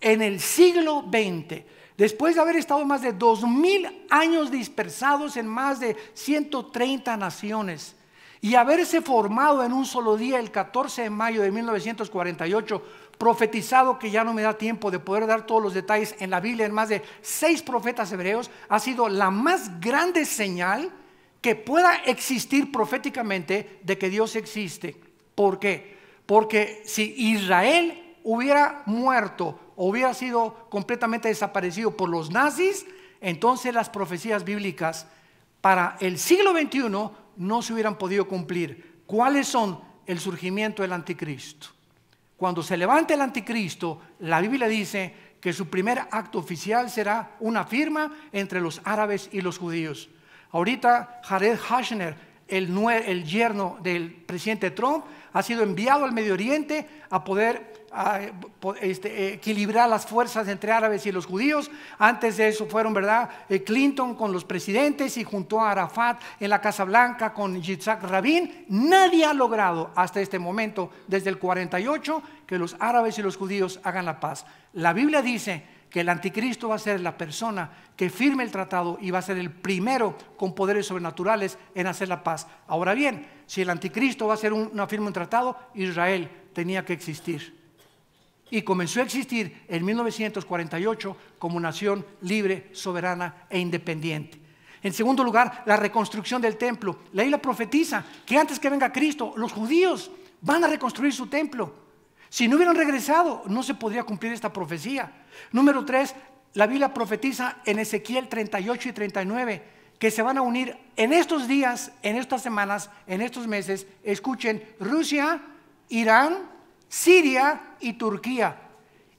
[SPEAKER 1] en el siglo XX, después de haber estado más de 2.000 años dispersados en más de 130 naciones y haberse formado en un solo día el 14 de mayo de 1948, profetizado que ya no me da tiempo de poder dar todos los detalles en la Biblia, en más de seis profetas hebreos, ha sido la más grande señal que pueda existir proféticamente de que Dios existe. ¿Por qué? Porque si Israel hubiera muerto, hubiera sido completamente desaparecido por los nazis, entonces las profecías bíblicas para el siglo XXI no se hubieran podido cumplir. ¿Cuáles son el surgimiento del anticristo? Cuando se levante el anticristo, la Biblia dice que su primer acto oficial será una firma entre los árabes y los judíos. Ahorita Jared Hashner el, yerno del presidente Trump, ha sido enviado al Medio Oriente a poder este, equilibrar las fuerzas entre árabes y los judíos. Antes de eso fueron, ¿verdad? Eh, Clinton con los presidentes y junto a Arafat en la Casa Blanca con Yitzhak Rabin. Nadie ha logrado hasta este momento, desde el 48, que los árabes y los judíos hagan la paz. La Biblia dice que el anticristo va a ser la persona que firme el tratado y va a ser el primero con poderes sobrenaturales en hacer la paz. Ahora bien, si el anticristo va a ser una firma un tratado, Israel tenía que existir. Y comenzó a existir en 1948 como nación libre, soberana e independiente. En segundo lugar, la reconstrucción del templo. La isla profetiza que antes que venga Cristo, los judíos van a reconstruir su templo. Si no hubieran regresado, no se podría cumplir esta profecía. Número tres, la Biblia profetiza en Ezequiel 38 y 39 que se van a unir en estos días, en estas semanas, en estos meses, escuchen, Rusia, Irán, Siria y Turquía.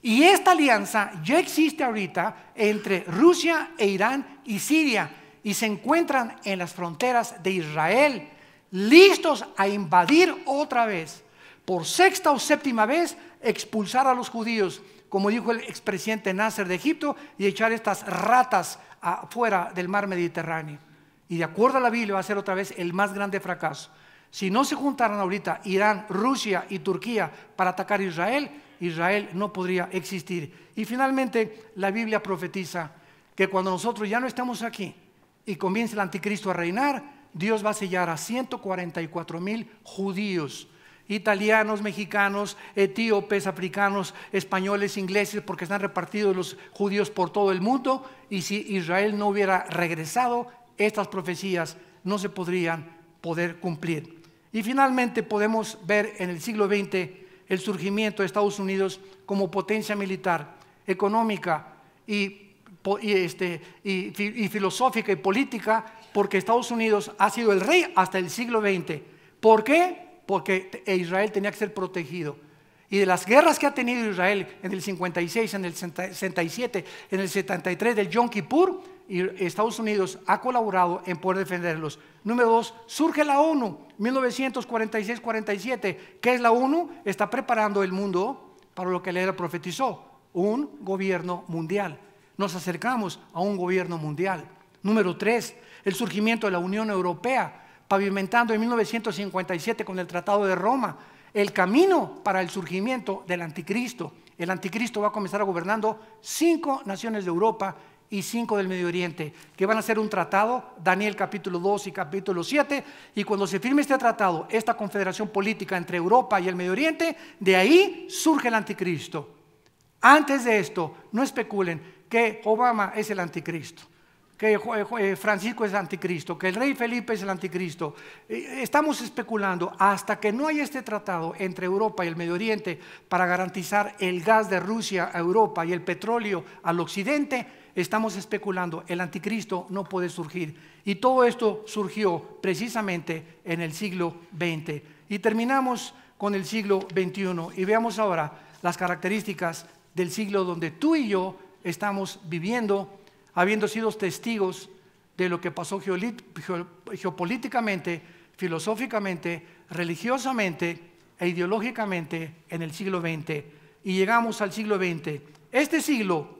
[SPEAKER 1] Y esta alianza ya existe ahorita entre Rusia e Irán y Siria y se encuentran en las fronteras de Israel, listos a invadir otra vez, por sexta o séptima vez, expulsar a los judíos como dijo el expresidente Nasser de Egipto, y echar estas ratas afuera del mar Mediterráneo. Y de acuerdo a la Biblia va a ser otra vez el más grande fracaso. Si no se juntaran ahorita Irán, Rusia y Turquía para atacar a Israel, Israel no podría existir. Y finalmente la Biblia profetiza que cuando nosotros ya no estamos aquí y comience el anticristo a reinar, Dios va a sellar a 144 mil judíos italianos, mexicanos, etíopes, africanos, españoles, ingleses, porque están repartidos los judíos por todo el mundo. Y si Israel no hubiera regresado, estas profecías no se podrían poder cumplir. Y finalmente podemos ver en el siglo XX el surgimiento de Estados Unidos como potencia militar, económica y, este, y, filosófica y política, porque Estados Unidos ha sido el rey hasta el siglo XX. ¿Por qué? porque e Israel tenía que ser protegido. Y de las guerras que ha tenido Israel en el 56, en el 67, en el 73 del Yom Kippur, Estados Unidos ha colaborado en poder defenderlos. Número dos, surge la ONU, 1946-47. ¿Qué es la ONU? Está preparando el mundo para lo que le profetizó, un gobierno mundial. Nos acercamos a un gobierno mundial. Número tres, el surgimiento de la Unión Europea pavimentando en 1957 con el Tratado de Roma el camino para el surgimiento del anticristo. El anticristo va a comenzar gobernando cinco naciones de Europa y cinco del Medio Oriente, que van a hacer un tratado, Daniel capítulo 2 y capítulo 7, y cuando se firme este tratado, esta confederación política entre Europa y el Medio Oriente, de ahí surge el anticristo. Antes de esto, no especulen que Obama es el anticristo que eh, eh, Francisco es anticristo, que el rey Felipe es el anticristo. Eh, estamos especulando hasta que no haya este tratado entre Europa y el Medio Oriente para garantizar el gas de Rusia a Europa y el petróleo al occidente, estamos especulando, el anticristo no puede surgir. Y todo esto surgió precisamente en el siglo XX. Y terminamos con el siglo XXI y veamos ahora las características del siglo donde tú y yo estamos viviendo habiendo sido testigos de lo que pasó geopolíticamente, filosóficamente, religiosamente e ideológicamente en el siglo XX. Y llegamos al siglo XX. Este siglo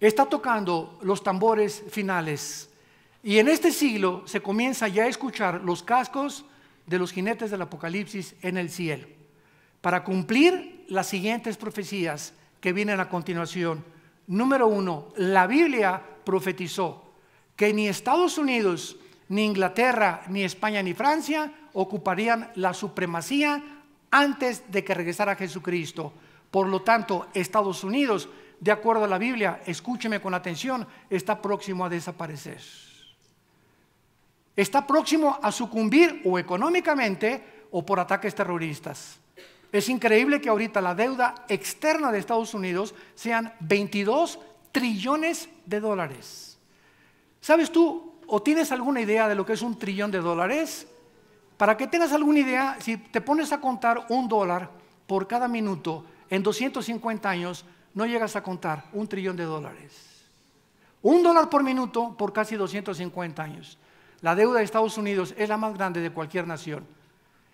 [SPEAKER 1] está tocando los tambores finales. Y en este siglo se comienza ya a escuchar los cascos de los jinetes del Apocalipsis en el cielo, para cumplir las siguientes profecías que vienen a continuación. Número uno, la Biblia profetizó que ni Estados Unidos, ni Inglaterra, ni España, ni Francia ocuparían la supremacía antes de que regresara Jesucristo. Por lo tanto, Estados Unidos, de acuerdo a la Biblia, escúcheme con atención, está próximo a desaparecer. Está próximo a sucumbir o económicamente o por ataques terroristas. Es increíble que ahorita la deuda externa de Estados Unidos sean 22 trillones de dólares. ¿Sabes tú o tienes alguna idea de lo que es un trillón de dólares? Para que tengas alguna idea, si te pones a contar un dólar por cada minuto, en 250 años no llegas a contar un trillón de dólares. Un dólar por minuto por casi 250 años. La deuda de Estados Unidos es la más grande de cualquier nación.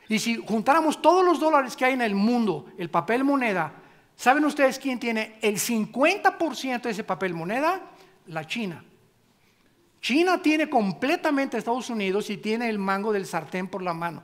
[SPEAKER 1] Y si juntáramos todos los dólares que hay en el mundo, el papel moneda, ¿saben ustedes quién tiene el 50% de ese papel moneda? La China. China tiene completamente a Estados Unidos y tiene el mango del sartén por la mano.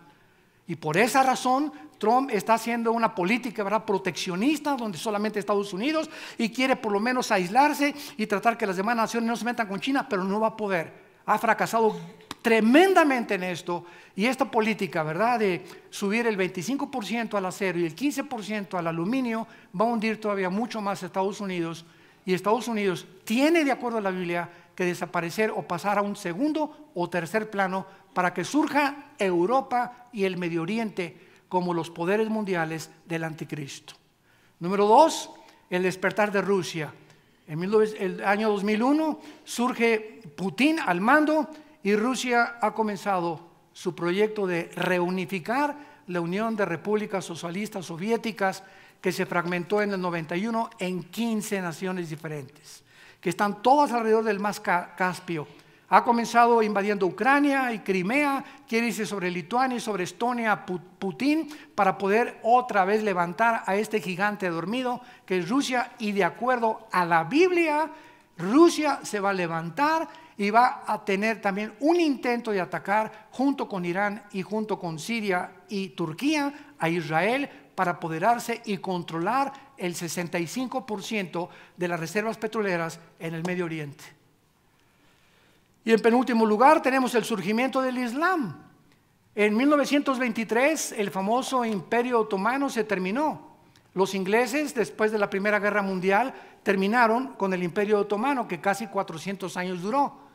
[SPEAKER 1] Y por esa razón Trump está haciendo una política ¿verdad? proteccionista donde solamente Estados Unidos y quiere por lo menos aislarse y tratar que las demás naciones no se metan con China, pero no va a poder. Ha fracasado tremendamente en esto y esta política, ¿verdad?, de subir el 25% al acero y el 15% al aluminio va a hundir todavía mucho más a Estados Unidos y Estados Unidos tiene, de acuerdo a la Biblia, que desaparecer o pasar a un segundo o tercer plano para que surja Europa y el Medio Oriente como los poderes mundiales del anticristo. Número dos, el despertar de Rusia. En el año 2001 surge Putin al mando y Rusia ha comenzado su proyecto de reunificar la Unión de Repúblicas Socialistas Soviéticas que se fragmentó en el 91 en 15 naciones diferentes, que están todas alrededor del mar Caspio. Ha comenzado invadiendo Ucrania y Crimea, quiere irse sobre Lituania y sobre Estonia Putin para poder otra vez levantar a este gigante dormido que es Rusia y de acuerdo a la Biblia, Rusia se va a levantar y va a tener también un intento de atacar junto con Irán y junto con Siria y Turquía a Israel para apoderarse y controlar el 65% de las reservas petroleras en el Medio Oriente. Y en penúltimo lugar tenemos el surgimiento del Islam. En 1923 el famoso imperio otomano se terminó. Los ingleses, después de la Primera Guerra Mundial, terminaron con el imperio otomano, que casi 400 años duró.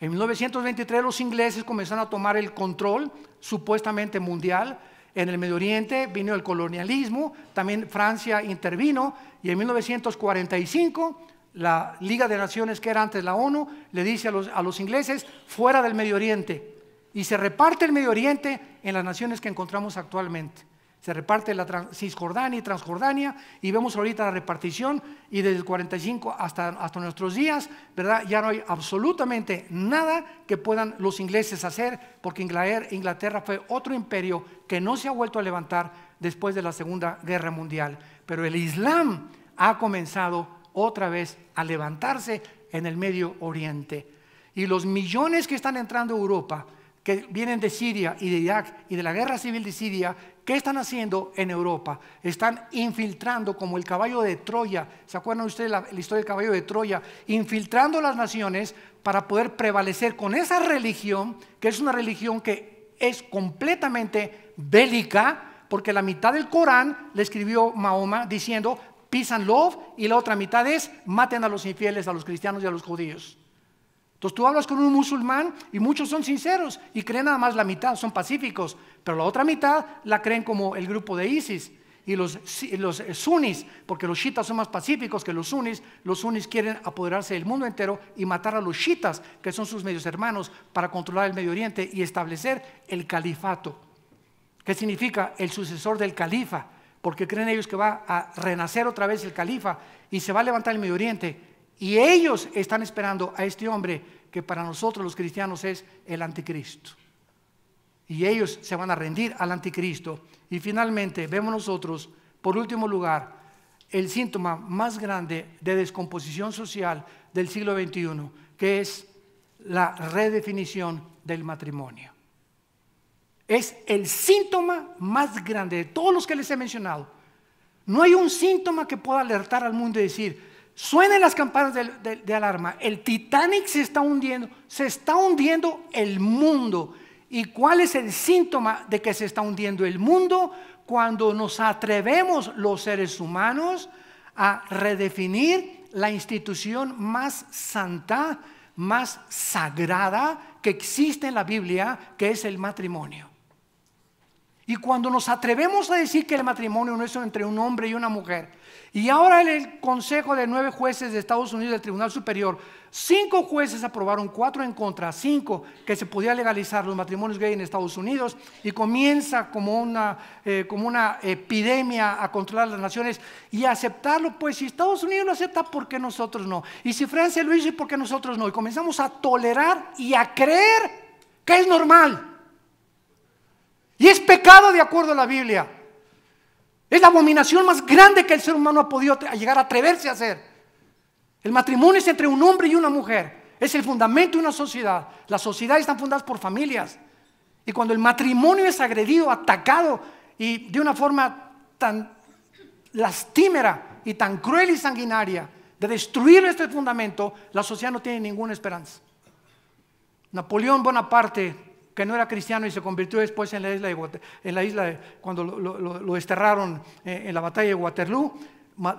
[SPEAKER 1] En 1923 los ingleses comenzaron a tomar el control supuestamente mundial. En el Medio Oriente vino el colonialismo, también Francia intervino y en 1945 la Liga de Naciones que era antes la ONU le dice a los, a los ingleses fuera del Medio Oriente y se reparte el Medio Oriente en las naciones que encontramos actualmente se reparte la Cisjordania y Transjordania, y vemos ahorita la repartición, y desde el 45 hasta, hasta nuestros días, ¿verdad? Ya no hay absolutamente nada que puedan los ingleses hacer, porque Inglaterra fue otro imperio que no se ha vuelto a levantar después de la Segunda Guerra Mundial. Pero el Islam ha comenzado otra vez a levantarse en el Medio Oriente. Y los millones que están entrando a Europa, que vienen de Siria y de Irak y de la guerra civil de Siria ¿Qué están haciendo en Europa? Están infiltrando como el caballo de Troya. ¿Se acuerdan ustedes la, historia del caballo de Troya? Infiltrando las naciones para poder prevalecer con esa religión, que es una religión que es completamente bélica, porque la mitad del Corán le escribió Mahoma diciendo, peace y la otra mitad es, maten a los infieles, a los cristianos y a los judíos. Entonces tú hablas con un musulmán y muchos son sinceros y creen nada más la mitad, son pacíficos, pero la otra mitad la creen como el grupo de ISIS y los, sunnis, porque los shitas son más pacíficos que los sunnis, los sunnis quieren apoderarse del mundo entero y matar a los shitas, que son sus medios hermanos, para controlar el Medio Oriente y establecer el califato. ¿Qué significa el sucesor del califa? Porque creen ellos que va a renacer otra vez el califa y se va a levantar el Medio Oriente. Y ellos están esperando a este hombre que para nosotros los cristianos es el anticristo. Y ellos se van a rendir al anticristo. Y finalmente vemos nosotros, por último lugar, el síntoma más grande de descomposición social del siglo XXI, que es la redefinición del matrimonio. Es el síntoma más grande de todos los que les he mencionado. No hay un síntoma que pueda alertar al mundo y decir, Suenen las campanas de, de, alarma. El Titanic se está hundiendo. Se está hundiendo el mundo. ¿Y cuál es el síntoma de que se está hundiendo el mundo? Cuando nos atrevemos los seres humanos a redefinir la institución más santa, más sagrada que existe en la Biblia, que es el matrimonio. Y cuando nos atrevemos a decir que el matrimonio no es entre un hombre y una mujer, y ahora el Consejo de nueve jueces de Estados Unidos del Tribunal Superior, cinco jueces aprobaron, cuatro en contra, cinco que se podía legalizar los matrimonios gay en Estados Unidos y comienza como una, eh, como una epidemia a controlar las naciones y aceptarlo, pues si Estados Unidos lo acepta, ¿por qué nosotros no? Y si Francia lo hizo, ¿por qué nosotros no? Y comenzamos a tolerar y a creer que es normal. Y es pecado de acuerdo a la Biblia. Es la abominación más grande que el ser humano ha podido llegar a atreverse a hacer. El matrimonio es entre un hombre y una mujer. Es el fundamento de una sociedad. Las sociedades están fundadas por familias. Y cuando el matrimonio es agredido, atacado y de una forma tan lastimera y tan cruel y sanguinaria de destruir este fundamento, la sociedad no tiene ninguna esperanza. Napoleón Bonaparte que no era cristiano y se convirtió después en la isla, de, la isla de, cuando lo, desterraron eh, en la batalla de Waterloo,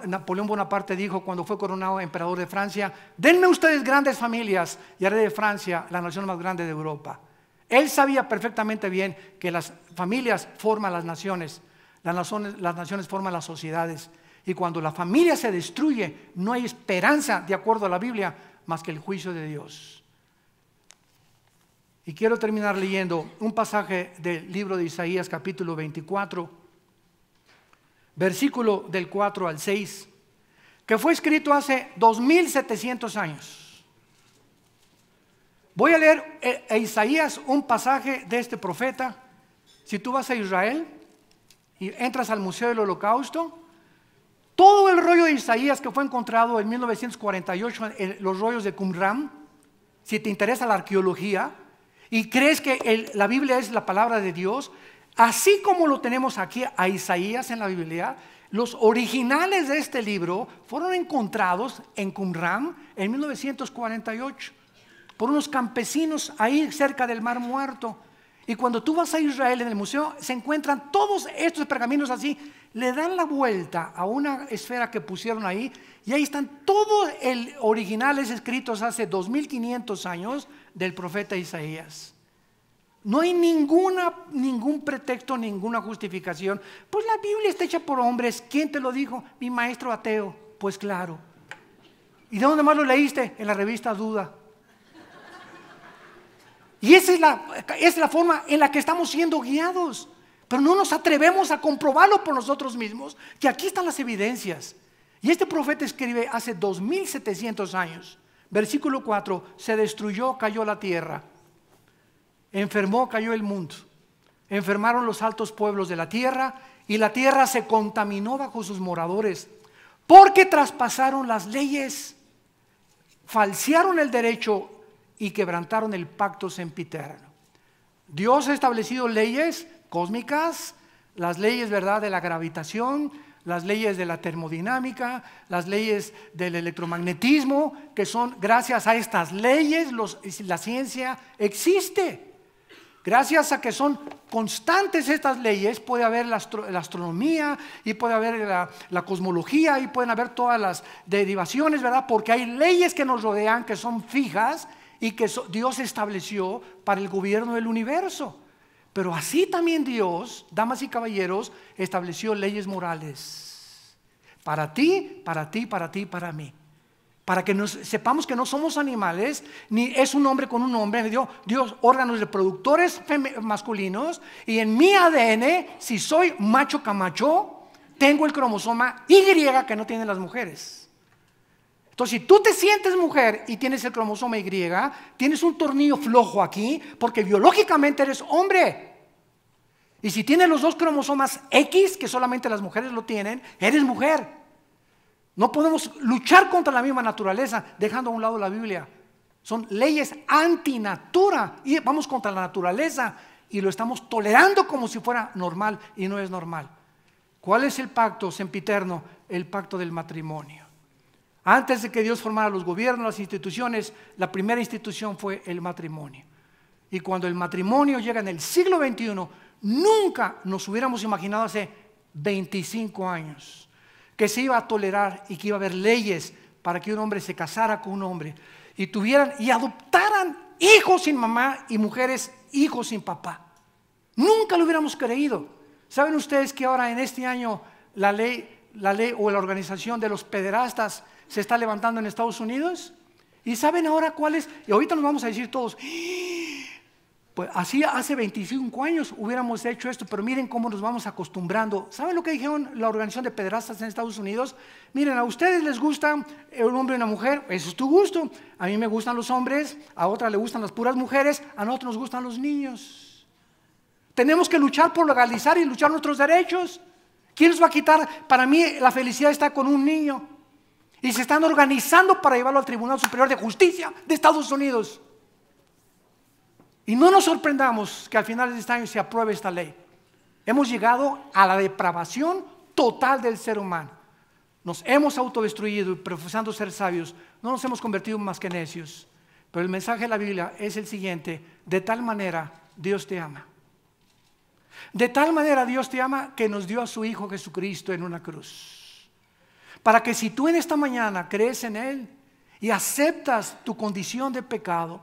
[SPEAKER 1] Napoleón Bonaparte dijo cuando fue coronado emperador de Francia, denme ustedes grandes familias y haré de Francia la nación más grande de Europa. Él sabía perfectamente bien que las familias forman las naciones, las naciones, las naciones forman las sociedades. Y cuando la familia se destruye, no hay esperanza, de acuerdo a la Biblia, más que el juicio de Dios. Y quiero terminar leyendo un pasaje del libro de Isaías capítulo 24, versículo del 4 al 6, que fue escrito hace 2700 años. Voy a leer eh, a Isaías un pasaje de este profeta. Si tú vas a Israel y entras al Museo del Holocausto, todo el rollo de Isaías que fue encontrado en 1948, en eh, los rollos de Qumran, si te interesa la arqueología, y crees que la Biblia es la palabra de Dios, así como lo tenemos aquí a Isaías en la Biblia, los originales de este libro fueron encontrados en Qumran en 1948 por unos campesinos ahí cerca del Mar Muerto. Y cuando tú vas a Israel en el museo, se encuentran todos estos pergaminos así, le dan la vuelta a una esfera que pusieron ahí y ahí están todos los originales escritos hace 2500 años del profeta Isaías. No hay ninguna, ningún pretexto, ninguna justificación. Pues la Biblia está hecha por hombres. ¿Quién te lo dijo? Mi maestro ateo. Pues claro. ¿Y de dónde más lo leíste? En la revista Duda. Y esa es la, es la forma en la que estamos siendo guiados. Pero no nos atrevemos a comprobarlo por nosotros mismos, que aquí están las evidencias. Y este profeta escribe hace 2700 años. Versículo 4, se destruyó, cayó la tierra. Enfermó, cayó el mundo. Enfermaron los altos pueblos de la tierra y la tierra se contaminó bajo sus moradores porque traspasaron las leyes, falsearon el derecho y quebrantaron el pacto sempiterno. Dios ha establecido leyes cósmicas, las leyes, ¿verdad?, de la gravitación, las leyes de la termodinámica, las leyes del electromagnetismo, que son gracias a estas leyes la ciencia existe. Gracias a que son constantes estas leyes, puede haber la, astronomía y puede haber la, cosmología y pueden haber todas las derivaciones, ¿verdad? Porque hay leyes que nos rodean que son fijas y que Dios estableció para el gobierno del universo. Pero así también Dios, damas y caballeros, estableció leyes morales. Para ti, para ti, para ti, para mí. Para que nos, sepamos que no somos animales, ni es un hombre con un hombre. Dios, Dios órganos reproductores masculinos. Y en mi ADN, si soy macho camacho, tengo el cromosoma Y que no tienen las mujeres. Entonces, si tú te sientes mujer y tienes el cromosoma Y, tienes un tornillo flojo aquí porque biológicamente eres hombre. Y si tienes los dos cromosomas X, que solamente las mujeres lo tienen, eres mujer. No podemos luchar contra la misma naturaleza dejando a un lado la Biblia. Son leyes antinatura y vamos contra la naturaleza y lo estamos tolerando como si fuera normal y no es normal. ¿Cuál es el pacto sempiterno? El pacto del matrimonio. Antes de que Dios formara los gobiernos, las instituciones, la primera institución fue el matrimonio. Y cuando el matrimonio llega en el siglo XXI, nunca nos hubiéramos imaginado hace 25 años que se iba a tolerar y que iba a haber leyes para que un hombre se casara con un hombre y tuvieran y adoptaran hijos sin mamá y mujeres hijos sin papá. Nunca lo hubiéramos creído. ¿Saben ustedes que ahora en este año la ley, la ley o la organización de los pederastas se está levantando en Estados Unidos. ¿Y saben ahora cuáles Y ahorita nos vamos a decir todos, ¡Ah! pues así hace 25 años hubiéramos hecho esto, pero miren cómo nos vamos acostumbrando. ¿Saben lo que dijeron la organización de pedrastas en Estados Unidos? Miren, a ustedes les gusta un hombre y una mujer, eso es tu gusto. A mí me gustan los hombres, a otra le gustan las puras mujeres, a nosotros nos gustan los niños. Tenemos que luchar por legalizar y luchar nuestros derechos. ¿Quién nos va a quitar? Para mí la felicidad está con un niño y se están organizando para llevarlo al Tribunal Superior de Justicia de Estados Unidos. Y no nos sorprendamos que al final de este año se apruebe esta ley. Hemos llegado a la depravación total del ser humano. Nos hemos autodestruido y profesando ser sabios, no nos hemos convertido más que necios. Pero el mensaje de la Biblia es el siguiente, de tal manera Dios te ama. De tal manera Dios te ama que nos dio a su Hijo Jesucristo en una cruz. Para que si tú en esta mañana crees en Él y aceptas tu condición de pecado,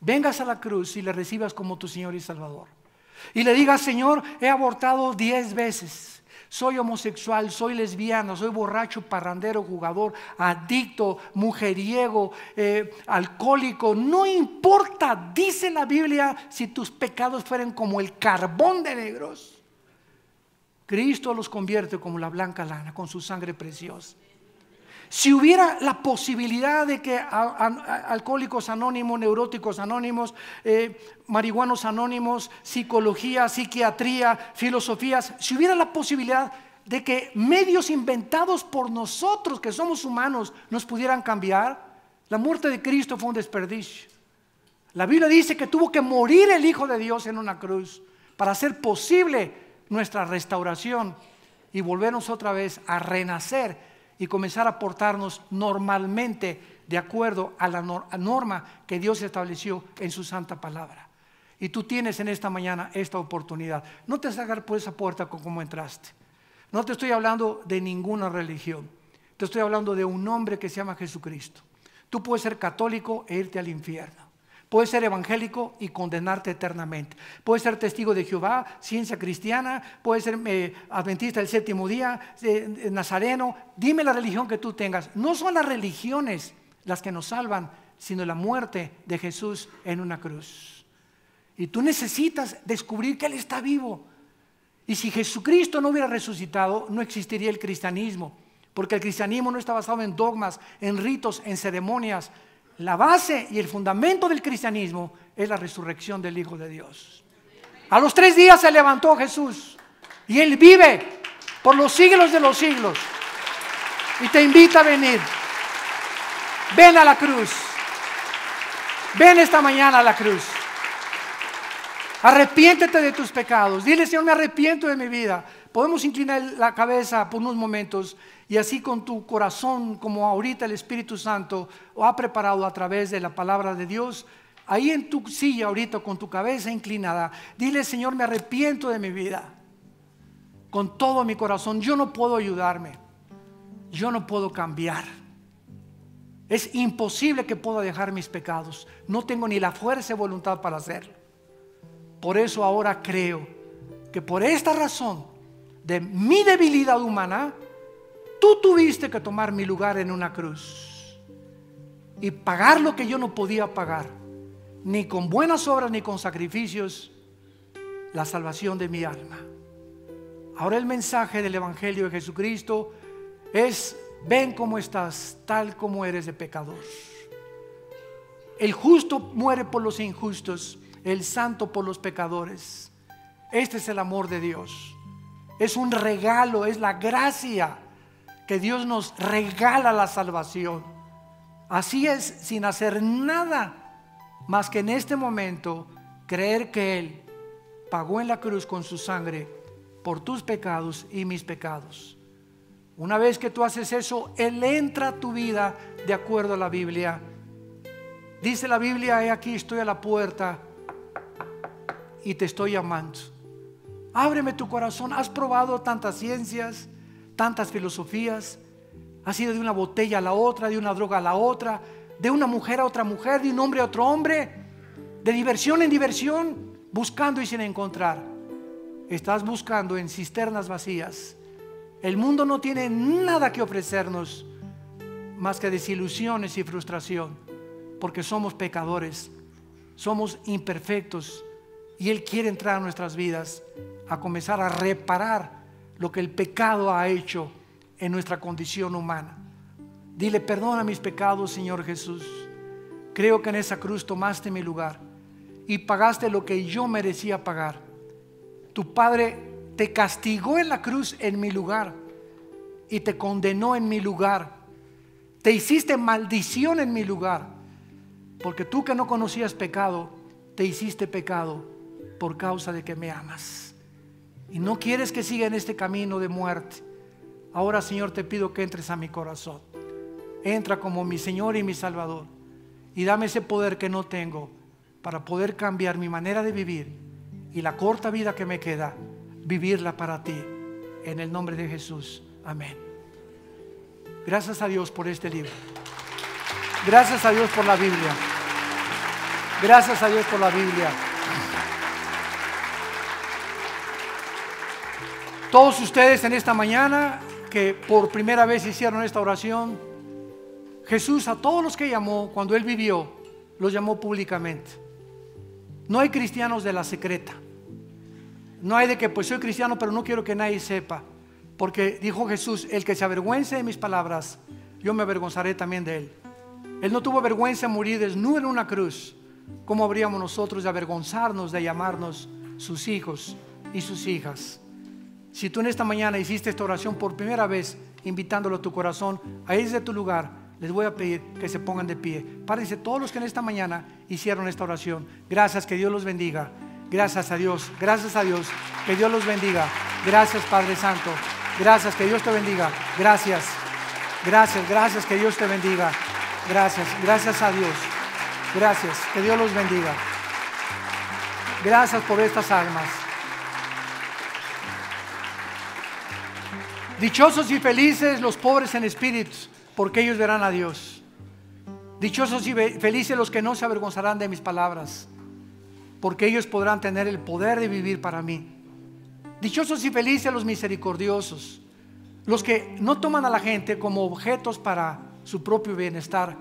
[SPEAKER 1] vengas a la cruz y le recibas como tu Señor y Salvador. Y le digas, Señor, he abortado diez veces. Soy homosexual, soy lesbiana, soy borracho, parrandero, jugador, adicto, mujeriego, eh, alcohólico. No importa, dice la Biblia, si tus pecados fueran como el carbón de negros Cristo los convierte como la blanca lana con su sangre preciosa. Si hubiera la posibilidad de que alcohólicos anónimos, neuróticos anónimos, eh, marihuanos anónimos, psicología, psiquiatría, filosofías, si hubiera la posibilidad de que medios inventados por nosotros que somos humanos nos pudieran cambiar, la muerte de Cristo fue un desperdicio. La Biblia dice que tuvo que morir el Hijo de Dios en una cruz para hacer posible nuestra restauración y volvernos otra vez a renacer y comenzar a portarnos normalmente de acuerdo a la norma que Dios estableció en su santa palabra. Y tú tienes en esta mañana esta oportunidad. No te sacar por esa puerta como entraste. No te estoy hablando de ninguna religión. Te estoy hablando de un hombre que se llama Jesucristo. Tú puedes ser católico e irte al infierno. Puedes ser evangélico y condenarte eternamente. Puedes ser testigo de Jehová, ciencia cristiana, puedes ser eh, adventista del séptimo día, eh, eh, nazareno. Dime la religión que tú tengas. No son las religiones las que nos salvan, sino la muerte de Jesús en una cruz. Y tú necesitas descubrir que Él está vivo. Y si Jesucristo no hubiera resucitado, no existiría el cristianismo. Porque el cristianismo no está basado en dogmas, en ritos, en ceremonias, la base y el fundamento del cristianismo es la resurrección del Hijo de Dios. A los tres días se levantó Jesús y Él vive por los siglos de los siglos. Y te invita a venir. Ven a la cruz. Ven esta mañana a la cruz. Arrepiéntete de tus pecados. Dile, Señor, me arrepiento de mi vida. Podemos inclinar la cabeza por unos momentos y así con tu corazón, como ahorita el Espíritu Santo lo ha preparado a través de la palabra de Dios, ahí en tu silla ahorita con tu cabeza inclinada, dile Señor, me arrepiento de mi vida. Con todo mi corazón, yo no puedo ayudarme. Yo no puedo cambiar. Es imposible que pueda dejar mis pecados. No tengo ni la fuerza y voluntad para hacerlo. Por eso ahora creo que por esta razón de mi debilidad humana, tú tuviste que tomar mi lugar en una cruz y pagar lo que yo no podía pagar, ni con buenas obras ni con sacrificios, la salvación de mi alma. Ahora el mensaje del Evangelio de Jesucristo es, ven como estás, tal como eres de pecador. El justo muere por los injustos, el santo por los pecadores. Este es el amor de Dios es un regalo, es la gracia que Dios nos regala la salvación. Así es, sin hacer nada más que en este momento creer que Él pagó en la cruz con su sangre por tus pecados y mis pecados. Una vez que tú haces eso, Él entra a tu vida de acuerdo a la Biblia. Dice la Biblia, he aquí, estoy a la puerta y te estoy llamando. Ábreme tu corazón. Has probado tantas ciencias, tantas filosofías. Has ido de una botella a la otra, de una droga a la otra, de una mujer a otra mujer, de un hombre a otro hombre, de diversión en diversión, buscando y sin encontrar. Estás buscando en cisternas vacías. El mundo no tiene nada que ofrecernos más que desilusiones y frustración, porque somos pecadores, somos imperfectos y Él quiere entrar a nuestras vidas a comenzar a reparar lo que el pecado ha hecho en nuestra condición humana. Dile, perdona mis pecados, Señor Jesús. Creo que en esa cruz tomaste mi lugar y pagaste lo que yo merecía pagar. Tu Padre te castigó en la cruz en mi lugar y te condenó en mi lugar. Te hiciste maldición en mi lugar. Porque tú que no conocías pecado, te hiciste pecado por causa de que me amas y no quieres que siga en este camino de muerte. Ahora, Señor, te pido que entres a mi corazón. Entra como mi Señor y mi Salvador. Y dame ese poder que no tengo para poder cambiar mi manera de vivir y la corta vida que me queda, vivirla para ti. En el nombre de Jesús. Amén. Gracias a Dios por este libro. Gracias a Dios por la Biblia. Gracias a Dios por la Biblia. Todos ustedes en esta mañana que por primera vez hicieron esta oración, Jesús a todos los que llamó cuando Él vivió, los llamó públicamente. No hay cristianos de la secreta. No hay de que pues soy cristiano pero no quiero que nadie sepa. Porque dijo Jesús, el que se avergüence de mis palabras, yo me avergonzaré también de él. Él no tuvo vergüenza de morir desnudo en una cruz. ¿Cómo habríamos nosotros de avergonzarnos de llamarnos sus hijos y sus hijas? Si tú en esta mañana hiciste esta oración por primera vez, invitándolo a tu corazón a irse de tu lugar, les voy a pedir que se pongan de pie. Párense todos los que en esta mañana hicieron esta oración. Gracias, que Dios los bendiga. Gracias a Dios, gracias a Dios, que Dios los bendiga. Gracias, Padre Santo. Gracias, que Dios te bendiga. Gracias, gracias, gracias, que Dios te bendiga. Gracias, gracias a Dios. Gracias, que Dios los bendiga. Gracias por estas almas. Dichosos y felices los pobres en espíritu, porque ellos verán a Dios. Dichosos y felices los que no se avergonzarán de mis palabras, porque ellos podrán tener el poder de vivir para mí. Dichosos y felices los misericordiosos, los que no toman a la gente como objetos para su propio bienestar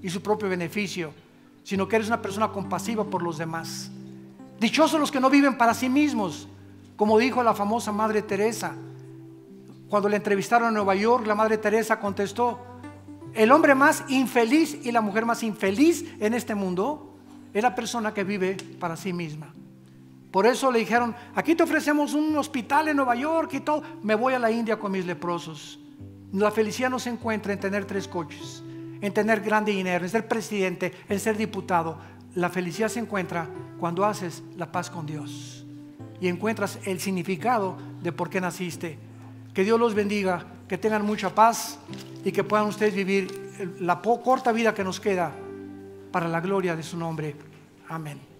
[SPEAKER 1] y su propio beneficio, sino que eres una persona compasiva por los demás. Dichosos los que no viven para sí mismos, como dijo la famosa Madre Teresa cuando le entrevistaron en Nueva York, la Madre Teresa contestó, el hombre más infeliz y la mujer más infeliz en este mundo es la persona que vive para sí misma. Por eso le dijeron, aquí te ofrecemos un hospital en Nueva York y todo, me voy a la India con mis leprosos. La felicidad no se encuentra en tener tres coches, en tener grande dinero, en ser presidente, en ser diputado. La felicidad se encuentra cuando haces la paz con Dios y encuentras el significado de por qué naciste que Dios los bendiga, que tengan mucha paz y que puedan ustedes vivir la corta vida que nos queda para la gloria de su nombre. Amén.